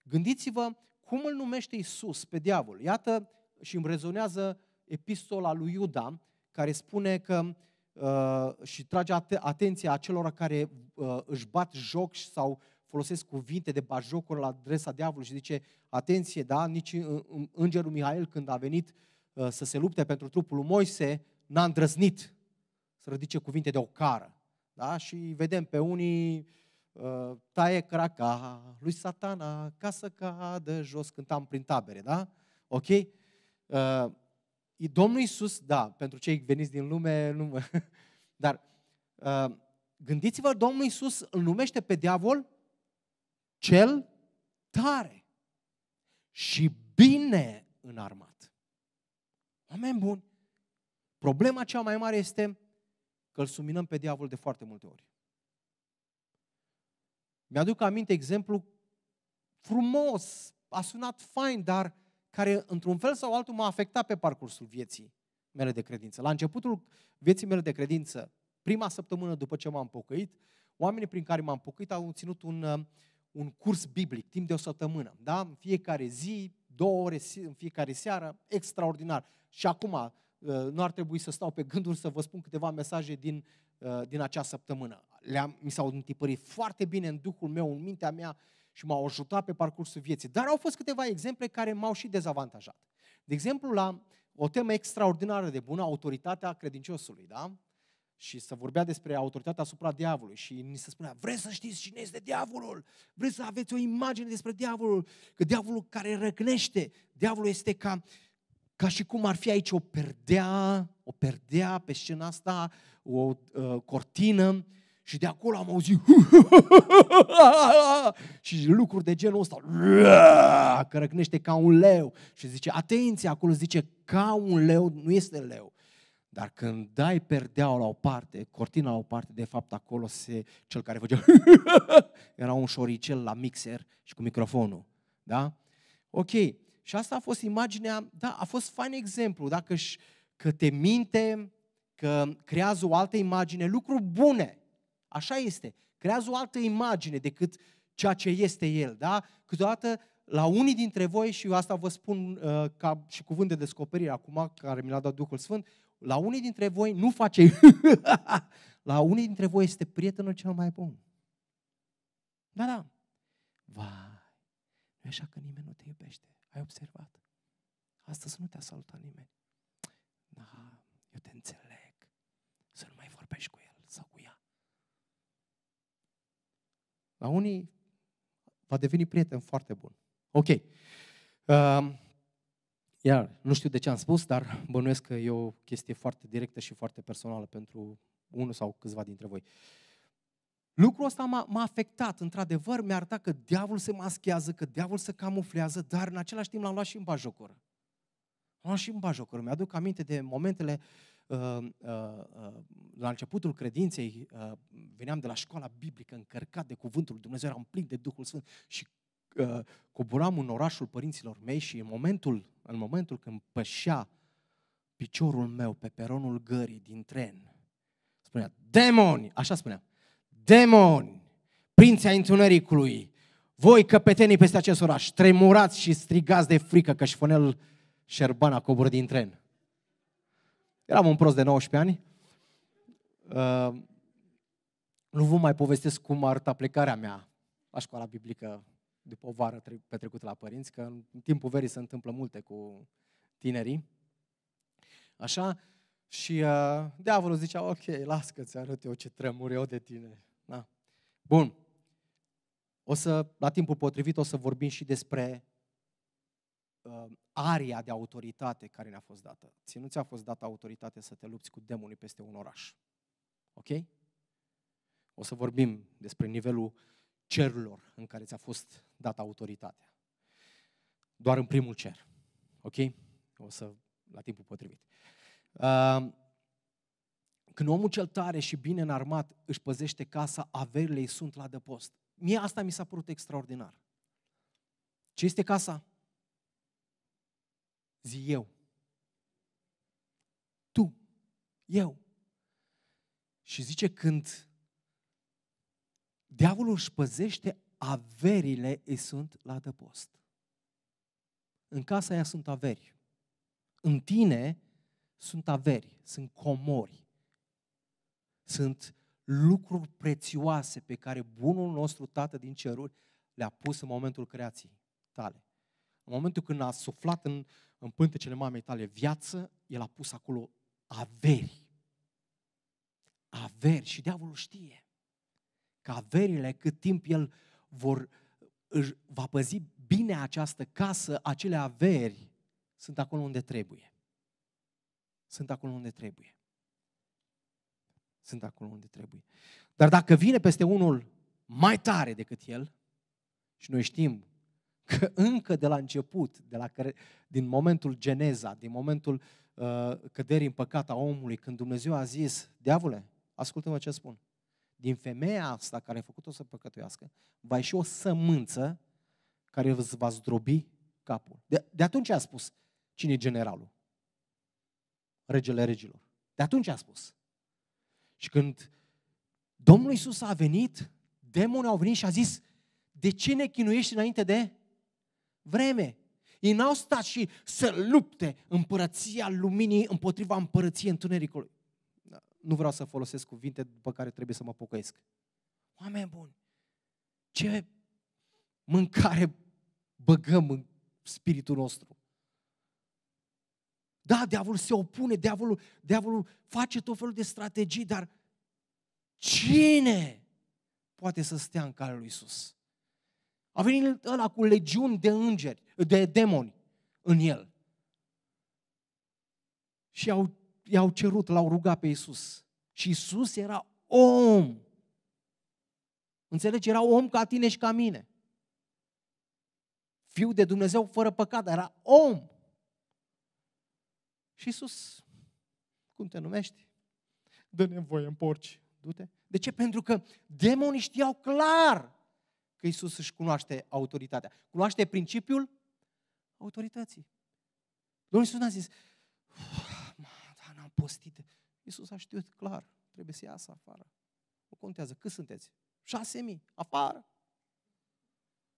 Gândiți-vă cum îl numește Isus pe diavol? Iată și îmi rezonează epistola lui Iuda, care spune că uh, și trage atenția acelor care uh, își bat joc sau folosesc cuvinte de bajocuri la adresa diavolului și zice, atenție, da, nici uh, îngerul Mihail când a venit uh, să se lupte pentru trupul lui Moise, n-a îndrăznit să ridice cuvinte de ocară. Da? Și vedem pe unii uh, Ă, taie craca, lui satana, ca să cadă jos, cântam prin tabere, da? Ok? Ă, Domnul Iisus, da, pentru cei veniți din lume, nu mă... [laughs] Dar ă, gândiți-vă, Domnul Iisus îl numește pe diavol cel tare și bine înarmat. Oameni buni, problema cea mai mare este că îl suminăm pe diavol de foarte multe ori. Mi-aduc aminte exemplu frumos, a sunat fain, dar care într-un fel sau altul m-a afectat pe parcursul vieții mele de credință. La începutul vieții mele de credință, prima săptămână după ce m-am pocăit, oamenii prin care m-am pocăit au ținut un, uh, un curs biblic timp de o săptămână. Da? În fiecare zi, două ore în fiecare seară, extraordinar. Și acum uh, nu ar trebui să stau pe gânduri să vă spun câteva mesaje din, uh, din acea săptămână le-am, mi s-au întipărit foarte bine în duhul meu, în mintea mea și m-au ajutat pe parcursul vieții. Dar au fost câteva exemple care m-au și dezavantajat. De exemplu, la o temă extraordinară de bună, autoritatea credinciosului, da? Și să vorbea despre autoritatea asupra diavolului și ni se spunea, vreți să știți cine este diavolul? Vreți să aveți o imagine despre diavolul? Că diavolul care răcnește, diavolul este ca, ca și cum ar fi aici o perdea, o perdea pe scena asta, o uh, cortină și de acolo am auzit [laughs] și lucruri de genul ăsta. [laughs] Că răcnește ca un leu. Și zice, atenție, acolo zice, ca un leu, nu este leu. Dar când dai perdeaua la o parte, cortina la o parte, de fapt acolo se, cel care făcea [laughs] era un șoricel la mixer și cu microfonul. Da? Ok. Și asta a fost imaginea, da, a fost fain exemplu. Dacă că te minte, că creează o altă imagine, lucruri bune. Așa este. Creează o altă imagine decât ceea ce este el, da? Câteodată la unii dintre voi, și eu asta vă spun uh, ca și cuvânt de descoperire acum, care mi l-a dat Duhul Sfânt, la unii dintre voi nu face... [laughs] la unii dintre voi este prietenul cel mai bun. Da, da. Vai, nu e așa că nimeni nu te iubește. Ai observat? Astăzi nu te-a salutat nimeni. Da, eu te înțeleg. Să nu mai vorbești cu el sau cu ea. La unii va deveni prieten foarte bun. Ok. Uh, iar, nu știu de ce am spus, dar bănuiesc că e o chestie foarte directă și foarte personală pentru unul sau câțiva dintre voi. Lucrul ăsta m-a, m-a afectat, într-adevăr, mi-a arătat că diavolul se maschează, că diavolul se camuflează, dar în același timp l-am luat și în bajocură. L-am luat și în bajocură. Mi-aduc aminte de momentele uh, Ehm, ehm, ehm, la începutul credinței, veneam de la școala biblică încărcat de cuvântul lui Dumnezeu, eram plin de Duhul Sfânt și coboram în orașul părinților mei și în momentul, în momentul când pășea piciorul meu pe peronul gării din tren, spunea, demoni, așa spunea, demoni, prinții întunericului, voi căpetenii peste acest oraș, tremurați și strigați de frică că șfonel șerban a coborât din tren. Eram un prost de 19 ani. Uh, nu vă mai povestesc cum arăta plecarea mea la școala biblică după o vară petrecută la părinți, că în timpul verii se întâmplă multe cu tinerii. Așa? Și uh, diavolul zicea, ok, las că ți arăt eu ce tremur eu de tine. Na. Da. Bun. O să, la timpul potrivit o să vorbim și despre uh, aria de autoritate care ne-a fost dată. Ți nu ți-a fost dată autoritate să te lupți cu demonii peste un oraș. Ok? O să vorbim despre nivelul cerurilor în care ți-a fost dată autoritatea. Doar în primul cer. Ok? O să, la timpul potrivit. Uh, când omul cel tare și bine înarmat își păzește casa, averile sunt la dăpost. Mie asta mi s-a părut extraordinar. Ce este casa? Zi eu. Tu. Eu. Și zice când diavolul își păzește averile îi sunt la adăpost. În casa aia sunt averi. În tine sunt averi, sunt comori. Sunt lucruri prețioase pe care bunul nostru Tată din ceruri le-a pus în momentul creației tale. În momentul când a suflat în în pântecele mamei tale viață, El a pus acolo averi. Averi și diavolul știe că averile cât timp el vor, își, va păzi bine această casă, acele averi sunt acolo unde trebuie. Sunt acolo unde trebuie. Sunt acolo unde trebuie. Dar dacă vine peste unul mai tare decât el, și noi știm că încă de la început, de la care, din momentul geneza, din momentul uh, căderii în păcat a omului, când Dumnezeu a zis, diavole, ascultă-mă ce spun, din femeia asta care a făcut-o să păcătuiască, va ieși o sămânță care îți va zdrobi capul. De, de atunci a spus cine e generalul, regele regilor. De atunci a spus. Și când Domnul Isus a venit, demonii au venit și a zis, de ce ne chinuiești înainte de vreme. Ei n-au stat și să lupte împărăția luminii împotriva împărăției întunericului. Da, nu vreau să folosesc cuvinte după care trebuie să mă pocăiesc. Oameni buni, ce mâncare băgăm în spiritul nostru? Da, diavolul se opune, diavolul, diavolul face tot felul de strategii, dar cine poate să stea în calea lui Isus? A venit ăla cu legiuni de îngeri, de demoni în el. Și au, i-au cerut, l-au rugat pe Isus. Și Isus era om. Înțelegi? Era om ca tine și ca mine. Fiul de Dumnezeu fără păcat, era om. Și Isus, cum te numești? dă nevoie în porci, du-te. De ce? Pentru că demonii știau clar că Isus își cunoaște autoritatea. Cunoaște principiul autorității. Domnul Iisus n-a zis, mă, dar n-am postit. Iisus a știut clar, trebuie să iasă afară. Nu contează, cât sunteți? Șase mii, afară.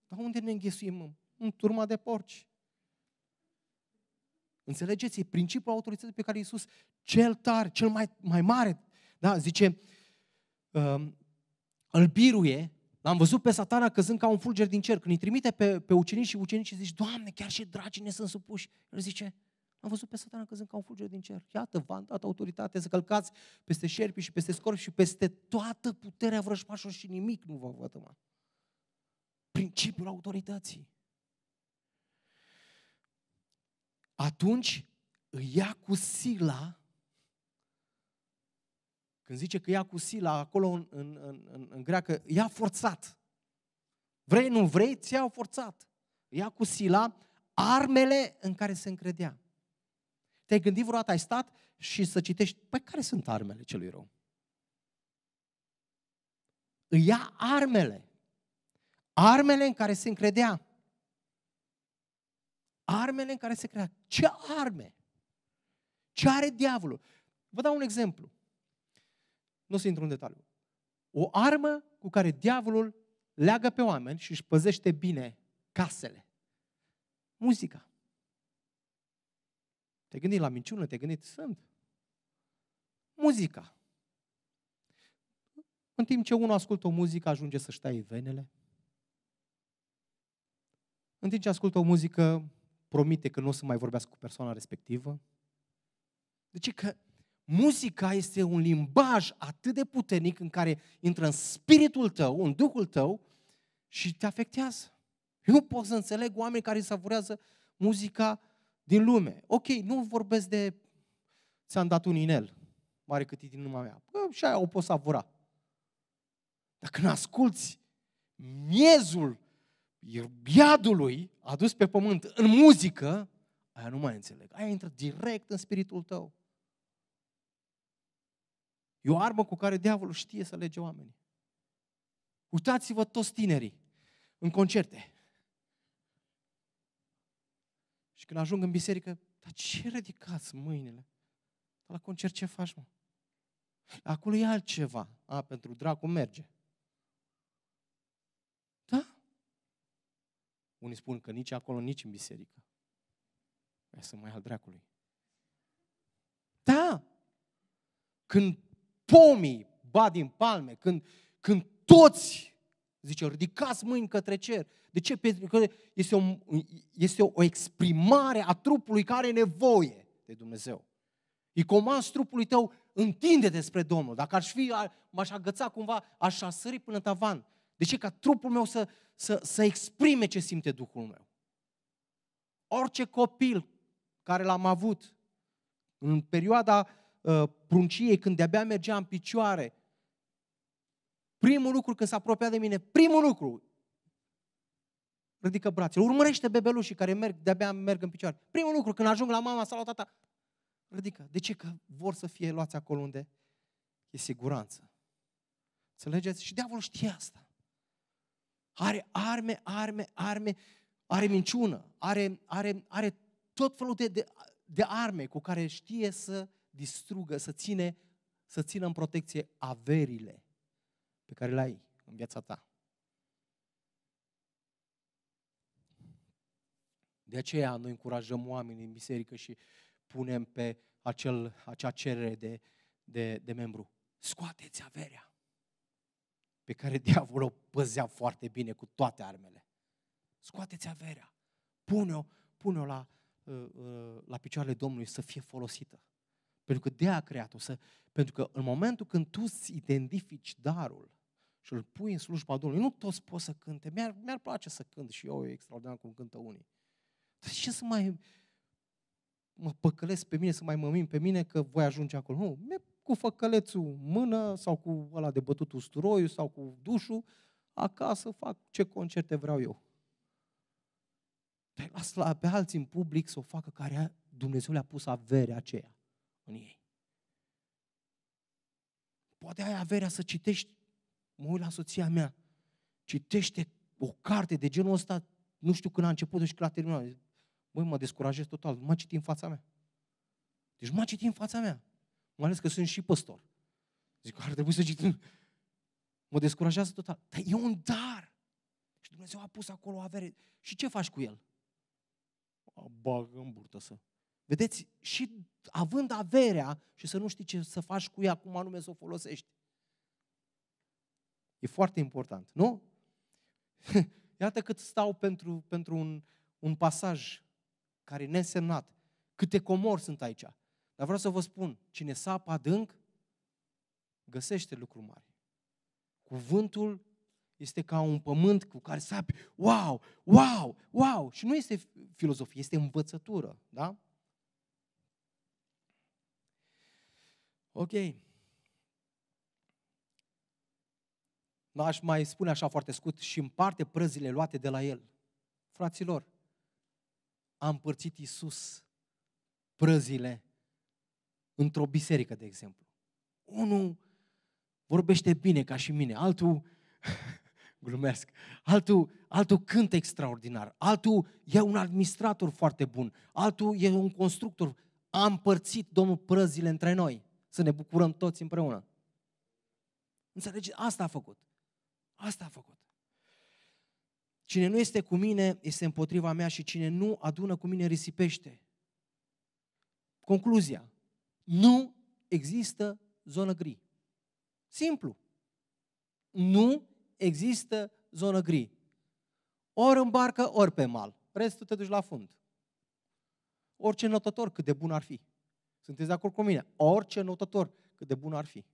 Dar unde ne înghesuim? În turma de porci. Înțelegeți? E principiul autorității pe care Iisus, cel tare, cel mai, mai mare, da, zice, um, îl biruie L-am văzut pe satana căzând ca un fulger din cer. Când îi trimite pe, pe ucenici și ucenici. zici, Doamne, chiar și dragii ne sunt supuși. El zice, am văzut pe satana căzând ca un fulger din cer. Iată, v-am dat autoritate să călcați peste șerpi și peste scorpi și peste toată puterea vrăjmașului și nimic nu vă vătăma. Principiul autorității. Atunci îi ia cu sila când zice că ia cu sila, acolo în, în, în, în greacă, ia forțat. Vrei, nu vrei, ți-au forțat. Ia cu sila armele în care se încredea. Te-ai gândit vreodată, ai stat și să citești, păi care sunt armele celui rău? Îi ia armele. Armele în care se încredea. Armele în care se credea. Ce arme? Ce are diavolul? Vă dau un exemplu nu o să intru în detaliu. O armă cu care diavolul leagă pe oameni și își păzește bine casele. Muzica. Te gândi la minciună, te gândi, sunt. Muzica. În timp ce unul ascultă o muzică, ajunge să-și taie venele. În timp ce ascultă o muzică, promite că nu o să mai vorbească cu persoana respectivă. De ce? Că Muzica este un limbaj atât de puternic în care intră în spiritul tău, în duhul tău și te afectează. Eu nu pot să înțeleg oameni care savurează muzica din lume. Ok, nu vorbesc de ți-am dat un inel, mare cât e din numai mea. Bă, și aia o poți savura. Dacă când asculți miezul iadului adus pe pământ în muzică, aia nu mai înțeleg. Aia intră direct în spiritul tău. E o armă cu care diavolul știe să lege oamenii. Uitați-vă toți tinerii în concerte. Și când ajung în biserică, dar ce ridicați mâinile? la concert ce faci, mă? Acolo e altceva. A, pentru dracu merge. Da? Unii spun că nici acolo, nici în biserică. Aia sunt mai al dracului. Da! Când pomii ba din palme, când, când toți, zice, ridicați mâini către cer. De ce? Pentru că este o, este o exprimare a trupului care are nevoie de Dumnezeu. Îi comand trupului tău, întinde despre Domnul. Dacă aș fi, m-aș agăța cumva, aș sări până tavan. De ce? Ca trupul meu să, să, să exprime ce simte Duhul meu. Orice copil care l-am avut în perioada Uh, prunciei, când de-abia mergea în picioare, primul lucru când s-a apropiat de mine, primul lucru, ridică brațele, urmărește bebelușii care merg, de-abia merg în picioare. Primul lucru, când ajung la mama sau la tata, ridică. De ce? Că vor să fie luați acolo unde e siguranță. Înțelegeți? Și diavolul știe asta. Are arme, arme, arme, are minciună, are, are, are tot felul de, de, de arme cu care știe să distrugă, să, ține, să țină în protecție averile pe care le ai în viața ta. De aceea noi încurajăm oamenii în biserică și punem pe acel, acea cerere de, de, de membru. Scoateți averea pe care diavolul o păzea foarte bine cu toate armele. Scoateți averea, pune-o, pune-o la, uh, uh, la picioarele Domnului să fie folosită. Pentru că de a creat-o. Să, pentru că în momentul când tu îți identifici darul și îl pui în slujba Domnului, nu toți pot să cânte. Mi-ar, mi-ar place să cânt și eu, e extraordinar cum cântă unii. Dar ce să mai mă păcălesc pe mine, să mai mămim pe mine că voi ajunge acolo? Nu, cu făcălețul mână sau cu ăla de bătut usturoiu sau cu dușul, acasă fac ce concerte vreau eu. Dar păi las la, pe alții în public să o facă care Dumnezeu le-a pus averea aceea în ei. Poate ai averea să citești, mă uit la soția mea, citește o carte de genul ăsta, nu știu când a început și deci când a terminat. Băi, mă descurajez total, nu mai citi în fața mea. Deci nu mai citi în fața mea. Mai ales că sunt și păstor. Zic că ar trebui să citim. Mă descurajează total. Dar e un dar. Și Dumnezeu a pus acolo o avere. Și ce faci cu el? O bag în burtă să. Vedeți, și având averea și să nu știi ce să faci cu ea, cum anume să o folosești. E foarte important, nu? [laughs] Iată cât stau pentru, pentru un, un pasaj care e nesemnat. Câte comori sunt aici. Dar vreau să vă spun, cine sapă adânc, găsește lucruri mari. Cuvântul este ca un pământ cu care sapi, wow, wow, wow. Și nu este filozofie, este învățătură, da? Ok. Aș mai spune așa foarte scurt și împarte prăzile luate de la el. Fraților, a împărțit Iisus prăzile într-o biserică, de exemplu. Unul vorbește bine ca și mine, altul [laughs] glumesc, altul, altul cântă extraordinar, altul e un administrator foarte bun, altul e un constructor. A împărțit Domnul prăzile între noi. Să ne bucurăm toți împreună. Înțelegeți? Asta a făcut. Asta a făcut. Cine nu este cu mine, este împotriva mea și cine nu adună cu mine, risipește. Concluzia. Nu există zonă gri. Simplu. Nu există zonă gri. Ori în barcă, ori pe mal. Restul te duci la fund. Orice notător, cât de bun ar fi. Sunteți de acord cu mine? Orice notător, cât de bun ar fi.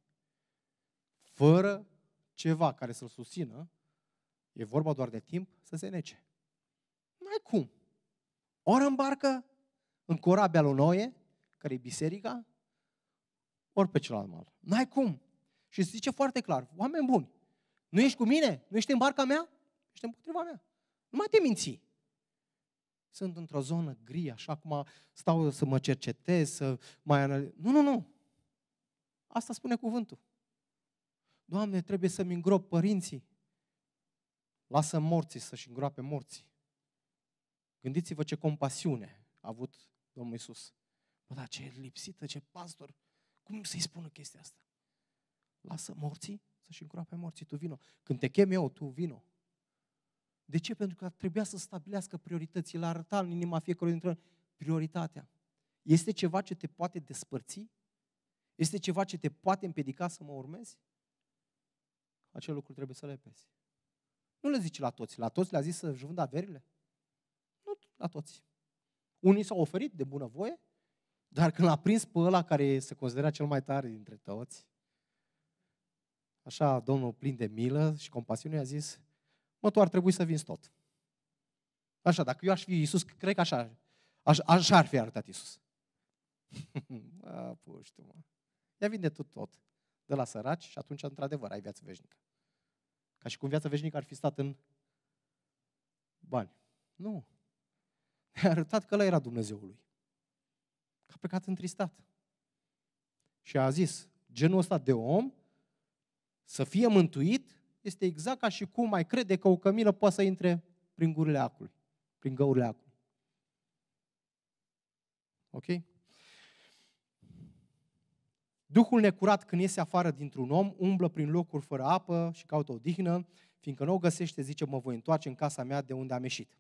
Fără ceva care să-l susțină, e vorba doar de timp să se nece. Mai cum? Ori îmbarcă în corabia lui Noe, care e biserica, ori pe celălalt mal. N-ai cum. Și se zice foarte clar, oameni buni, nu ești cu mine? Nu ești în barca mea? Ești împotriva mea. Nu mai te minții. Sunt într-o zonă gri, așa cum stau să mă cercetez, să mai analizez. Nu, nu, nu. Asta spune cuvântul. Doamne, trebuie să-mi îngrop părinții. Lasă morții să-și îngroape morții. Gândiți-vă ce compasiune a avut Domnul Isus. Bă, dar ce lipsită, ce pastor. Cum să-i spună chestia asta? Lasă morții să-și îngroape morții, tu vino. Când te chem eu, tu vino. De ce? Pentru că trebuia să stabilească prioritățile, arăta în inima fiecărui dintre noi prioritatea. Este ceva ce te poate despărți? Este ceva ce te poate împiedica să mă urmezi? Acel lucru trebuie să le pezi. Nu le zici la toți. La toți le-a zis să își vândă averile? Nu la toți. Unii s-au oferit de bună voie, dar când l-a prins pe ăla care se considera cel mai tare dintre toți, așa domnul plin de milă și compasiune a zis, mă, tu ar trebui să vinzi tot. Așa, dacă eu aș fi Iisus, cred că așa, aș, așa ar fi arătat Iisus. [laughs] A, puștiu, mă. Ia vinde tu tot, de la săraci și atunci, într-adevăr, ai viață veșnică. Ca și cum viața veșnică ar fi stat în bani. Nu. Ne-a arătat că ăla era Dumnezeul lui. Că a plecat întristat. Și a zis, genul ăsta de om să fie mântuit este exact ca și cum mai crede că o cămilă poate să intre prin gurile acului, prin găurile acului. Ok? Duhul necurat când iese afară dintr-un om, umblă prin locuri fără apă și caută o dihnă, fiindcă nu o găsește, zice, mă voi întoarce în casa mea de unde am ieșit.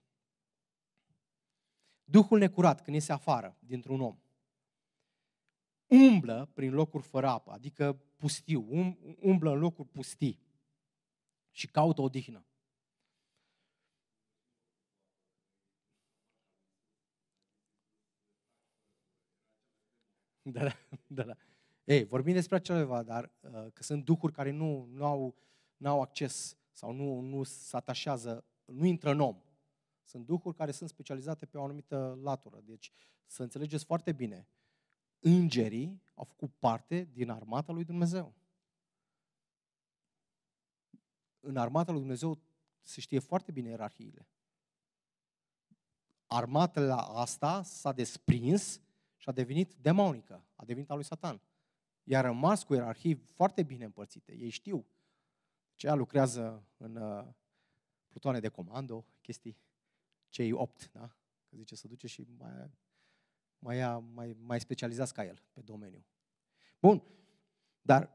Duhul necurat când iese afară dintr-un om, umblă prin locuri fără apă, adică pustiu, um, umblă în locuri pustii și caută odihnă. Da, da, da, da. Ei, vorbim despre altceva, dar uh, că sunt duhuri care nu, nu, au, nu au acces sau nu, nu se atașează, nu intră în om. Sunt duhuri care sunt specializate pe o anumită latură. Deci să înțelegeți foarte bine, îngerii au făcut parte din armata lui Dumnezeu în armata lui Dumnezeu se știe foarte bine ierarhiile. Armata la asta s-a desprins și a devenit demonică, a devenit al lui Satan. Iar rămas cu ierarhii foarte bine împărțite. Ei știu. ce deci lucrează în uh, plutoane de comando, chestii, cei opt, da? Că zice să duce și mai, mai, mai, mai specializați ca el pe domeniu. Bun, dar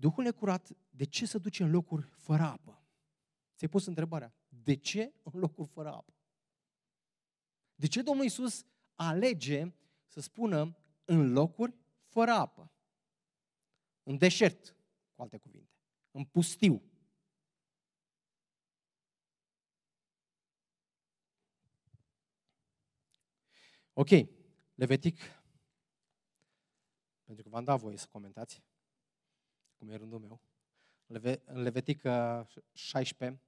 Duhul necurat, de ce se duce în locuri fără apă? Ți-ai pus întrebarea, de ce în locuri fără apă? De ce Domnul Iisus alege să spună în locuri fără apă? În deșert, cu alte cuvinte, în pustiu. Ok, Levitic, pentru că v-am dat voie să comentați cum e rândul meu, în Levitica 16,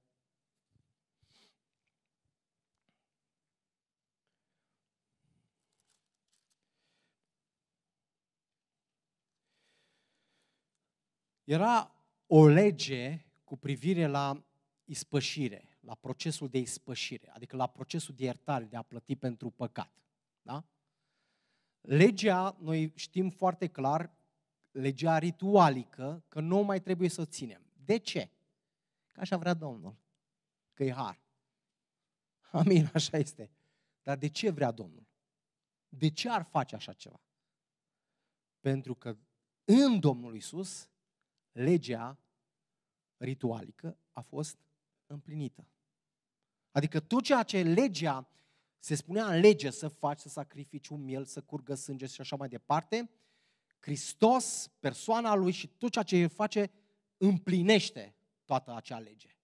Era o lege cu privire la ispășire, la procesul de ispășire, adică la procesul de iertare, de a plăti pentru păcat. Da? Legea, noi știm foarte clar, legea ritualică, că nu mai trebuie să o ținem. De ce? Că așa vrea Domnul. Că e har. Amin, așa este. Dar de ce vrea Domnul? De ce ar face așa ceva? Pentru că în Domnul Isus, legea ritualică a fost împlinită. Adică tot ceea ce legea se spunea în lege să faci, să sacrifici un miel, să curgă sânge și așa mai departe, Hristos, persoana Lui și tot ceea ce El face, împlinește toată acea lege.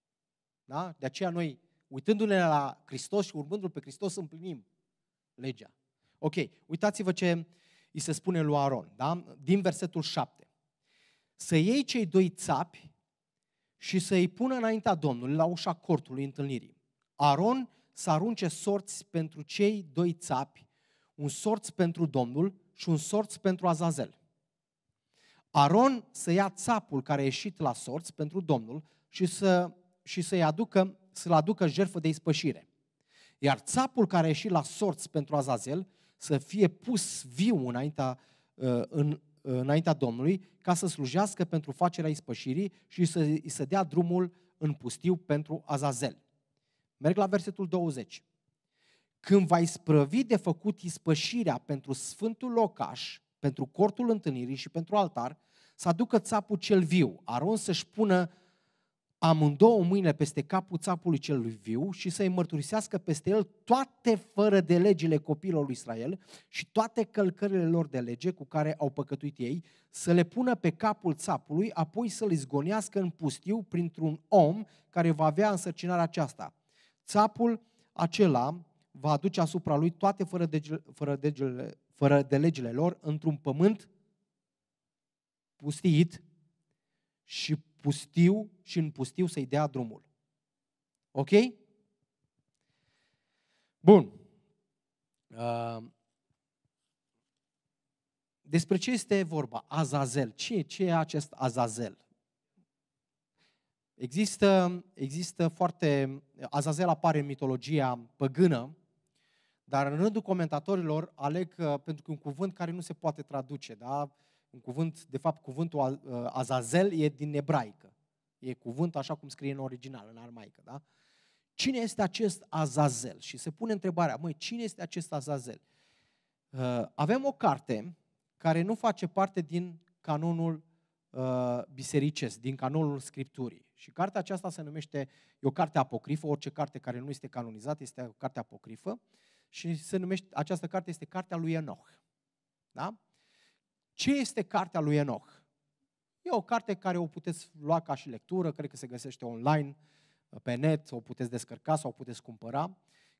Da? De aceea noi, uitându-ne la Hristos și urmându-L pe Hristos, împlinim legea. Ok, uitați-vă ce îi se spune lui Aron, da? din versetul 7. Să iei cei doi țapi și să îi pună înaintea Domnului la ușa cortului întâlnirii. Aron să arunce sorți pentru cei doi țapi, un sorț pentru Domnul și un sorț pentru Azazel. Aron să ia țapul care a ieșit la sorți pentru Domnul și, să, și să-i aducă, să-l aducă jertfă de ispășire. Iar țapul care a ieșit la sorți pentru Azazel să fie pus viu înaintea, uh, în, uh, înaintea Domnului ca să slujească pentru facerea ispășirii și să, să dea drumul în pustiu pentru Azazel. Merg la versetul 20. Când va isprăvi de făcut ispășirea pentru sfântul locaș, pentru cortul întâlnirii și pentru altar, să aducă țapul cel viu. Aron să-și pună amândouă mâinile peste capul țapului cel viu și să-i mărturisească peste el toate fără de legile copiilor lui Israel și toate călcările lor de lege cu care au păcătuit ei, să le pună pe capul țapului, apoi să-l izgonească în pustiu printr-un om care va avea însărcinarea aceasta. Țapul acela va aduce asupra lui toate fără, degele, fără degele, fără de legile lor, într-un pământ pustiit și pustiu și în pustiu să-i dea drumul. Ok? Bun. Uh, despre ce este vorba? Azazel. Ce, ce e acest Azazel? Există, există foarte... Azazel apare în mitologia păgână dar în rândul comentatorilor aleg uh, pentru că un cuvânt care nu se poate traduce, da? Un cuvânt, de fapt, cuvântul uh, Azazel e din ebraică. E cuvânt așa cum scrie în original, în armaică, da? Cine este acest Azazel? Și se pune întrebarea, măi, cine este acest Azazel? Uh, avem o carte care nu face parte din canonul bisericesc, din canonul Scripturii. Și cartea aceasta se numește, e o carte apocrifă, orice carte care nu este canonizată este o carte apocrifă. Uh, și se numește, această carte este Cartea lui Enoch. Da? Ce este Cartea lui Enoch? E o carte care o puteți lua ca și lectură, cred că se găsește online, pe net, o puteți descărca sau o puteți cumpăra.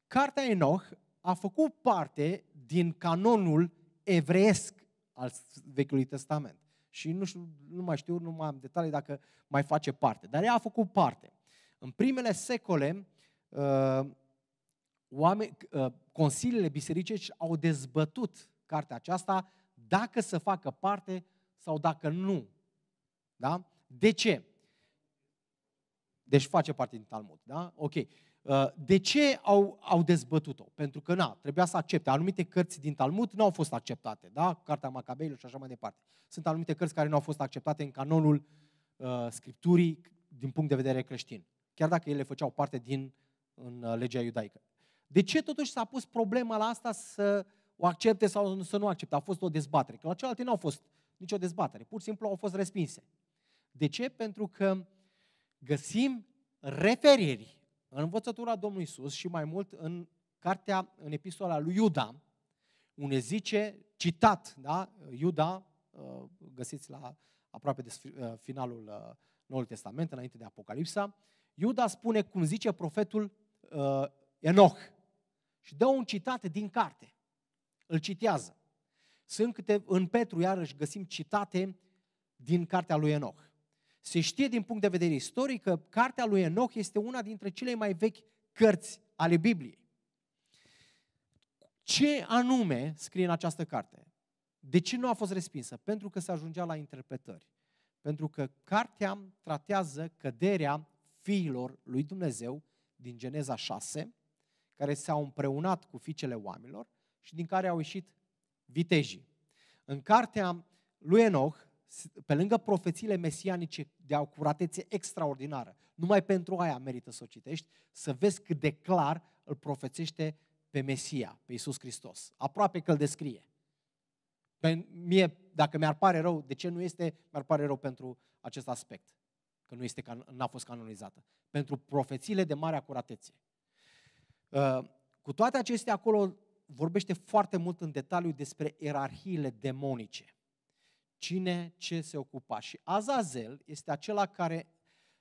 Cartea Enoch a făcut parte din canonul evreiesc al Vechiului Testament. Și nu, știu, nu mai știu, nu mai am detalii dacă mai face parte, dar ea a făcut parte. În primele secole, uh, oameni, uh, consiliile bisericești au dezbătut cartea aceasta dacă să facă parte sau dacă nu. Da? De ce? Deci face parte din Talmud, da? Ok. Uh, de ce au, au dezbătut-o? Pentru că, na, trebuia să accepte. Anumite cărți din Talmud nu au fost acceptate, da? Cartea Macabeilor și așa mai departe. Sunt anumite cărți care nu au fost acceptate în canonul uh, Scripturii din punct de vedere creștin. Chiar dacă ele făceau parte din în uh, legea iudaică. De ce totuși s-a pus problema la asta să o accepte sau să nu accepte? A fost o dezbatere. Că la cealaltă nu au fost nicio dezbatere. Pur și simplu au fost respinse. De ce? Pentru că găsim referiri în învățătura Domnului Isus și mai mult în cartea, în epistola lui Iuda, unde zice, citat, da? Iuda, uh, găsiți la aproape de uh, finalul uh, Noului Testament, înainte de Apocalipsa, Iuda spune cum zice profetul Enoch și dă un citat din carte. Îl citează. Sunt câte, în Petru iarăși găsim citate din cartea lui Enoch. Se știe din punct de vedere istoric că cartea lui Enoch este una dintre cele mai vechi cărți ale Bibliei. Ce anume scrie în această carte? De ce nu a fost respinsă? Pentru că se ajungea la interpretări. Pentru că cartea tratează căderea fiilor lui Dumnezeu din Geneza 6 care s-au împreunat cu fiicele oamenilor și din care au ieșit vitejii. În cartea lui Enoch, pe lângă profețiile mesianice de o curatețe extraordinară, numai pentru aia merită să o citești, să vezi cât de clar îl profețește pe Mesia, pe Iisus Hristos. Aproape că îl descrie. Pe mie, dacă mi-ar pare rău, de ce nu este, mi-ar pare rău pentru acest aspect, că nu este, n-a fost canonizată. Pentru profețiile de mare acuratețe. Ă, cu toate acestea, acolo vorbește foarte mult în detaliu despre ierarhiile demonice. Cine, ce se ocupa. Și Azazel este acela care,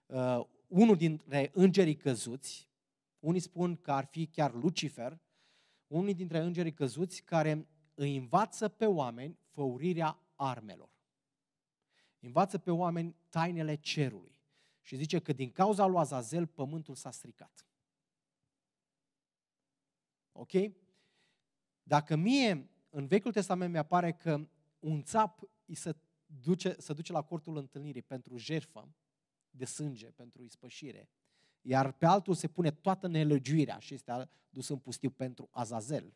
uh, unul dintre îngerii căzuți, unii spun că ar fi chiar Lucifer, unii dintre îngerii căzuți care îi învață pe oameni făurirea armelor. Învață pe oameni tainele cerului. Și zice că din cauza lui Azazel, pământul s-a stricat. Ok? Dacă mie, în Vechiul Testament, mi-apare că un țap îi se duce, se duce la cortul întâlnirii pentru jerfă de sânge, pentru ispășire, iar pe altul se pune toată nelăgiuirea și este dus în pustiu pentru Azazel.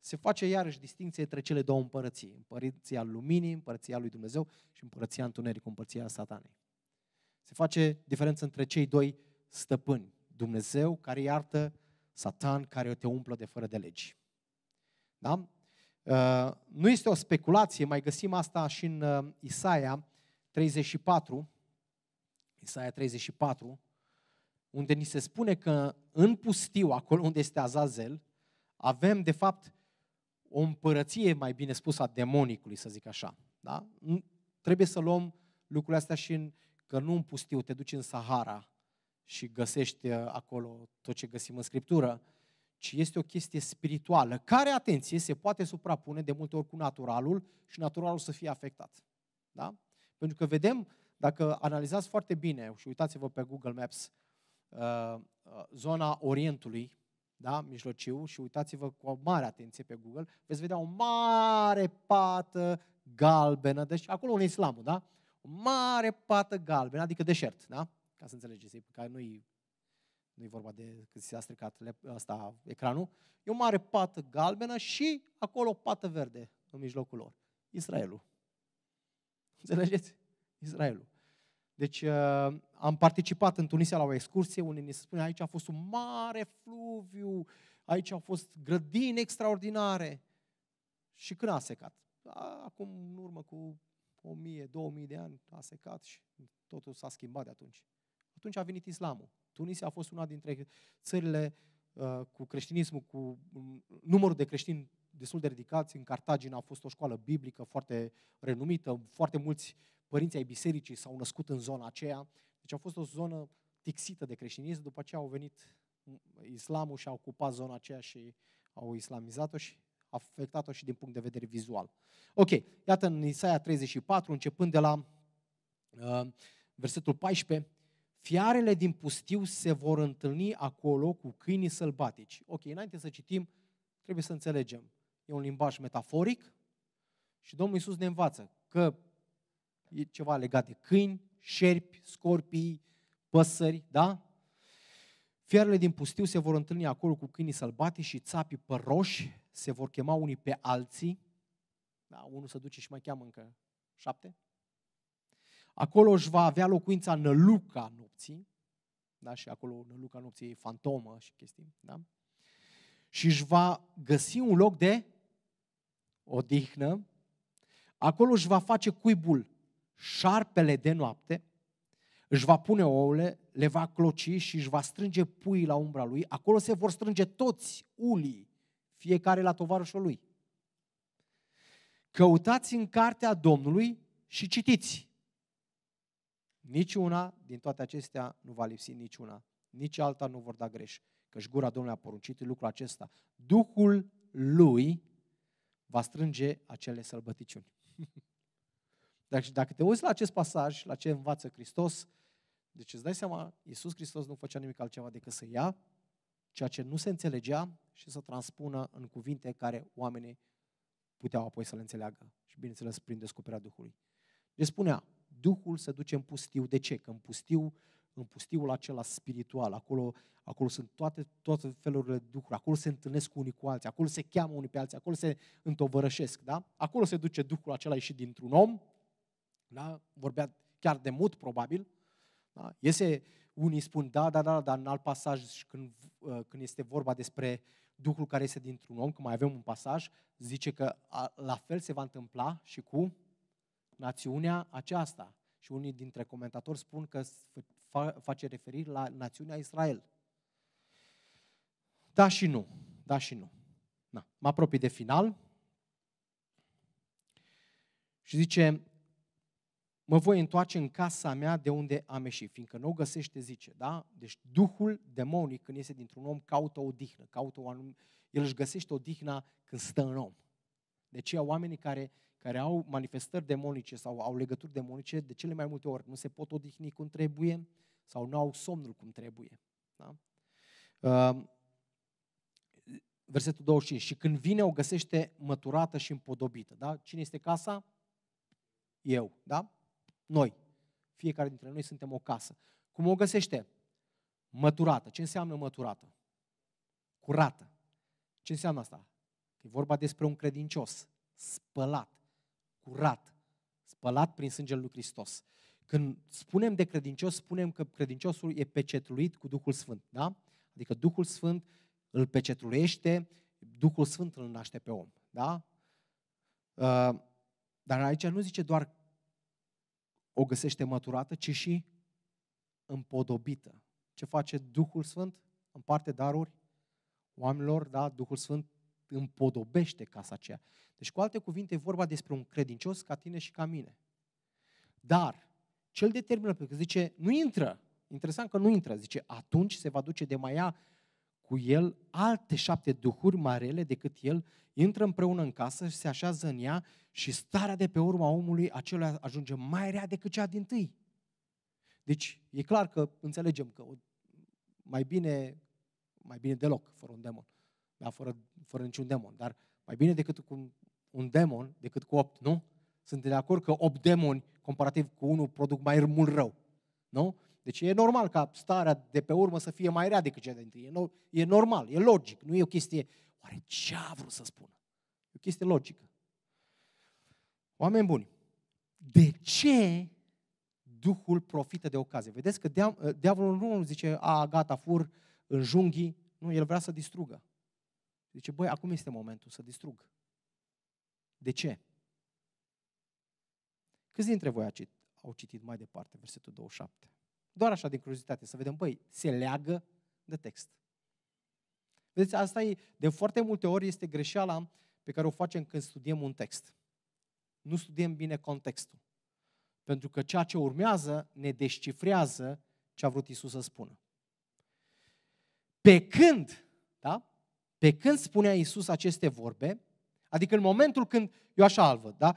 Se face iarăși distinție între cele două împărății, împărăția luminii, împărăția lui Dumnezeu și împărăția întunericului, împărăția satanei. Se face diferență între cei doi stăpâni, Dumnezeu care iartă Satan care te umplă de fără de legi. Da? Uh, nu este o speculație, mai găsim asta și în uh, Isaia 34, Isaia 34, unde ni se spune că în pustiu, acolo unde este Azazel, avem de fapt o împărăție, mai bine spus, a demonicului, să zic așa. Da? Trebuie să luăm lucrurile astea și în, că nu în pustiu, te duci în Sahara, și găsești uh, acolo tot ce găsim în Scriptură, ci este o chestie spirituală, care, atenție, se poate suprapune de multe ori cu naturalul și naturalul să fie afectat. Da? Pentru că vedem, dacă analizați foarte bine și uitați-vă pe Google Maps, uh, uh, zona Orientului, da, mijlociu, și uitați-vă cu o mare atenție pe Google, veți vedea o mare pată galbenă, deci acolo un islamul, da? O mare pată galbenă, adică deșert, da? ca să înțelegeți, că nu-i, nu vorba de că s-a stricat asta, ecranul, e o mare pată galbenă și acolo o pată verde în mijlocul lor. Israelul. Înțelegeți? Israelul. Deci uh, am participat în Tunisia la o excursie unde ne se spune aici a fost un mare fluviu, aici au fost grădini extraordinare. Și când a secat? Acum, în urmă cu 1000-2000 de ani, a secat și totul s-a schimbat de atunci. Atunci a venit islamul. Tunisia a fost una dintre țările uh, cu creștinismul, cu mm, numărul de creștini destul de ridicați. În Cartagina a fost o școală biblică foarte renumită, foarte mulți părinți ai bisericii s-au născut în zona aceea. Deci a fost o zonă tixită de creștinism, după aceea au venit mm, islamul și a ocupat zona aceea și au islamizat-o și afectat-o și din punct de vedere vizual. Ok, iată în Isaia 34, începând de la uh, versetul 14, Fiarele din pustiu se vor întâlni acolo cu câinii sălbatici. Ok, înainte să citim, trebuie să înțelegem. E un limbaj metaforic și Domnul Iisus ne învață că e ceva legat de câini, șerpi, scorpii, păsări, da? Fiarele din pustiu se vor întâlni acolo cu câinii sălbatici și țapii păroși se vor chema unii pe alții. Da, unul se duce și mai cheamă încă șapte. Acolo își va avea locuința năluca nopții, da? și acolo năluca nopții e fantomă și chestii, da? și își va găsi un loc de odihnă, acolo își va face cuibul șarpele de noapte, își va pune ouăle, le va cloci și își va strânge puii la umbra lui, acolo se vor strânge toți ulii, fiecare la tovarășul lui. Căutați în cartea Domnului și citiți. Niciuna din toate acestea nu va lipsi niciuna. Nici alta nu vor da greș. Căci gura Domnului a poruncit lucrul acesta. Duhul lui va strânge acele sălbăticiuni. [laughs] Deci dacă te uiți la acest pasaj, la ce învață Hristos, deci îți dai seama, Iisus Hristos nu făcea nimic altceva decât să ia ceea ce nu se înțelegea și să transpună în cuvinte care oamenii puteau apoi să le înțeleagă. Și bineînțeles, prin descoperirea Duhului. Deci spunea, Duhul se duce în pustiu. De ce? Că în pustiu în pustiul acela spiritual, acolo, acolo sunt toate, toate felurile de duhuri, acolo se întâlnesc unii cu alții, acolo se cheamă unii pe alții, acolo se întovărășesc, da? Acolo se duce duhul acela ieșit dintr-un om, da? Vorbea chiar de mut, probabil, da? Iese, unii spun da, da, da, dar în alt pasaj, când, uh, când este vorba despre duhul care este dintr-un om, că mai avem un pasaj, zice că la fel se va întâmpla și cu națiunea aceasta. Și unii dintre comentatori spun că face referire la națiunea Israel. Da și nu, da și nu. Na, mă apropii de final. Și zice, mă voi întoarce în casa mea de unde am ieșit, fiindcă nu o găsește, zice, da? Deci duhul demonic când iese dintr-un om caută o dihnă, caută o anum... el își găsește o dihnă când stă în om. De deci, aceea oamenii care care au manifestări demonice sau au legături demonice, de cele mai multe ori nu se pot odihni cum trebuie sau nu au somnul cum trebuie. Da? Ehm, versetul 25. Și când vine o găsește măturată și împodobită. Da? Cine este casa? Eu. Da? Noi. Fiecare dintre noi suntem o casă. Cum o găsește? Măturată. Ce înseamnă măturată? Curată. Ce înseamnă asta? E vorba despre un credincios spălat, curat, spălat prin sângele lui Hristos. Când spunem de credincios, spunem că credinciosul e pecetluit cu Duhul Sfânt, da? Adică Duhul Sfânt îl pecetluiește, Duhul Sfânt îl naște pe om, da? Uh, dar aici nu zice doar o găsește măturată, ci și împodobită. Ce face Duhul Sfânt? Împarte daruri oamenilor, da? Duhul Sfânt împodobește casa aceea. Deci, cu alte cuvinte, e vorba despre un credincios ca tine și ca mine. Dar, cel determină, pentru că zice, nu intră. Interesant că nu intră. Zice, atunci se va duce de mai ea cu el alte șapte duhuri marele decât el, intră împreună în casă, și se așează în ea și starea de pe urma omului acelui ajunge mai rea decât cea din tâi. Deci e clar că înțelegem că mai bine, mai bine deloc fără un demon, da, fără, fără niciun demon, dar mai bine decât cu un demon decât cu opt, nu? Sunt de acord că opt demoni, comparativ cu unul, produc mai mult rău, nu? Deci e normal ca starea de pe urmă să fie mai rea decât cea de întâi. E, no- e normal, e logic, nu e o chestie... Oare ce a vrut să spună? E o chestie logică. Oameni buni, de ce Duhul profită de ocazie? Vedeți că diavolul nu zice, a, gata, fur în junghii. Nu, el vrea să distrugă. Zice, băi, acum este momentul să distrug. De ce? Câți dintre voi au citit mai departe versetul 27? Doar așa din curiozitate, să vedem, băi, se leagă de text. Vedeți, asta e, de foarte multe ori este greșeala pe care o facem când studiem un text. Nu studiem bine contextul. Pentru că ceea ce urmează ne descifrează ce a vrut Isus să spună. Pe când, da? Pe când spunea Isus aceste vorbe, Adică în momentul când, eu așa îl văd, da?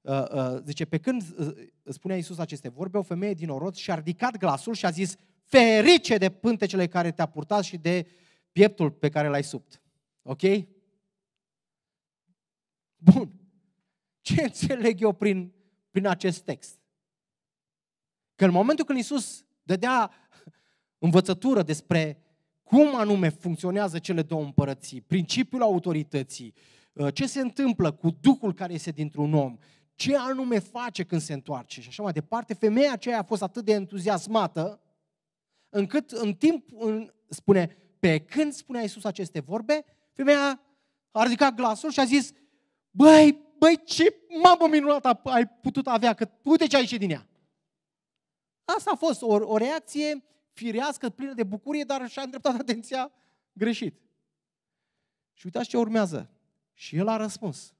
Uh, uh, zice, pe când uh, spunea Iisus aceste vorbe, o femeie din Orot și-a ridicat glasul și a zis, ferice de pântecele care te-a purtat și de pieptul pe care l-ai supt. Ok? Bun. Ce [laughs] înțeleg eu prin, prin acest text? Că în momentul când Iisus dădea învățătură despre cum anume funcționează cele două împărății, principiul autorității, Uh, ce se întâmplă cu Duhul care este dintr-un om, ce anume face când se întoarce și așa mai departe. Femeia aceea a fost atât de entuziasmată, încât în timp în, spune, pe când spunea Iisus aceste vorbe, femeia a ridicat glasul și a zis, băi, băi, ce mamă minunată ai putut avea, că uite ce ai ieșit din ea. Asta a fost o, o reacție firească, plină de bucurie, dar și-a îndreptat atenția greșit. Și uitați ce urmează. Și el a răspuns.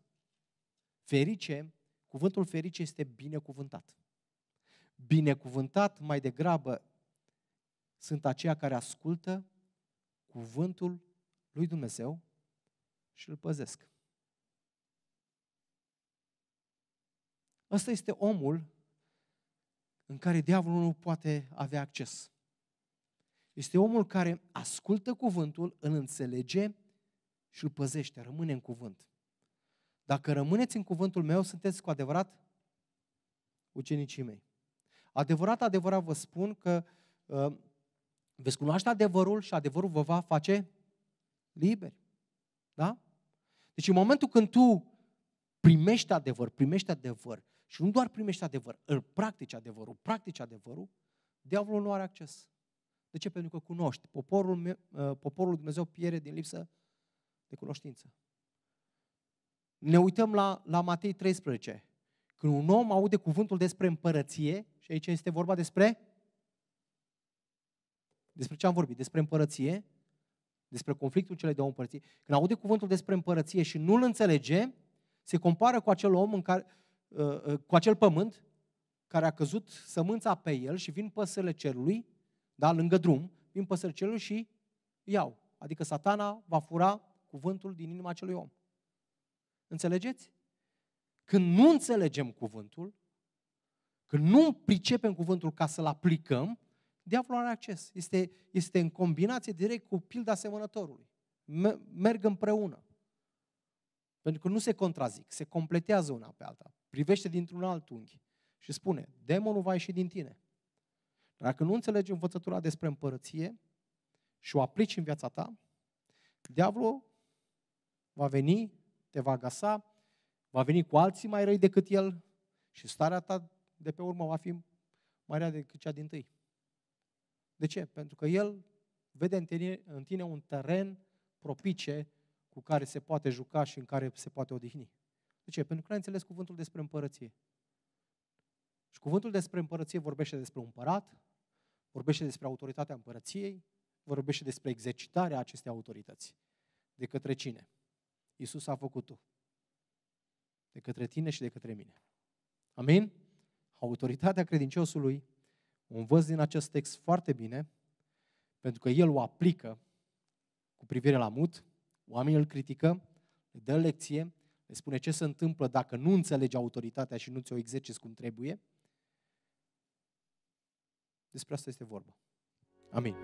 Ferice, cuvântul ferice este binecuvântat. Binecuvântat mai degrabă sunt aceia care ascultă cuvântul lui Dumnezeu și îl păzesc. Ăsta este omul în care diavolul nu poate avea acces. Este omul care ascultă cuvântul, îl înțelege, și îl păzește, rămâne în cuvânt. Dacă rămâneți în cuvântul meu, sunteți cu adevărat ucenicii mei. Adevărat, adevărat vă spun că uh, veți cunoaște adevărul și adevărul vă va face liberi. Da? Deci în momentul când tu primești adevăr, primești adevăr și nu doar primești adevăr, îl practici adevărul, practici adevărul, diavolul nu are acces. De ce? Pentru că cunoști. Poporul, uh, poporul Dumnezeu pierde din lipsă de cunoștință. Ne uităm la, la Matei 13, când un om aude cuvântul despre împărăție, și aici este vorba despre despre ce am vorbit, despre împărăție, despre conflictul cele două împărății. Când aude cuvântul despre împărăție și nu-l înțelege, se compară cu acel om în care, uh, uh, cu acel pământ care a căzut sămânța pe el și vin păsările cerului, da, lângă drum, vin păsările cerului și iau. Adică satana va fura cuvântul din inima acelui om. Înțelegeți? Când nu înțelegem cuvântul, când nu pricepem cuvântul ca să-l aplicăm, diavolul are acces. Este, este în combinație direct cu pilda asemănătorului. Merg împreună. Pentru că nu se contrazic, se completează una pe alta. Privește dintr-un alt unghi și spune, demonul va ieși din tine. Dacă nu înțelegi învățătura despre împărăție și o aplici în viața ta, diavolul va veni, te va găsa, va veni cu alții mai răi decât el și starea ta de pe urmă va fi mai rea decât cea din tâi. De ce? Pentru că el vede în tine, în tine un teren propice cu care se poate juca și în care se poate odihni. De ce? Pentru că n-ai înțeles cuvântul despre împărăție. Și cuvântul despre împărăție vorbește despre un împărat, vorbește despre autoritatea împărăției, vorbește despre exercitarea acestei autorități. De către cine? Isus a făcut-o. De către tine și de către mine. Amin? Autoritatea credinciosului o învăț din acest text foarte bine, pentru că el o aplică cu privire la mut, oamenii îl critică, le dă lecție, le spune ce se întâmplă dacă nu înțelegi autoritatea și nu ți-o exerciți cum trebuie. Despre asta este vorba. Amin.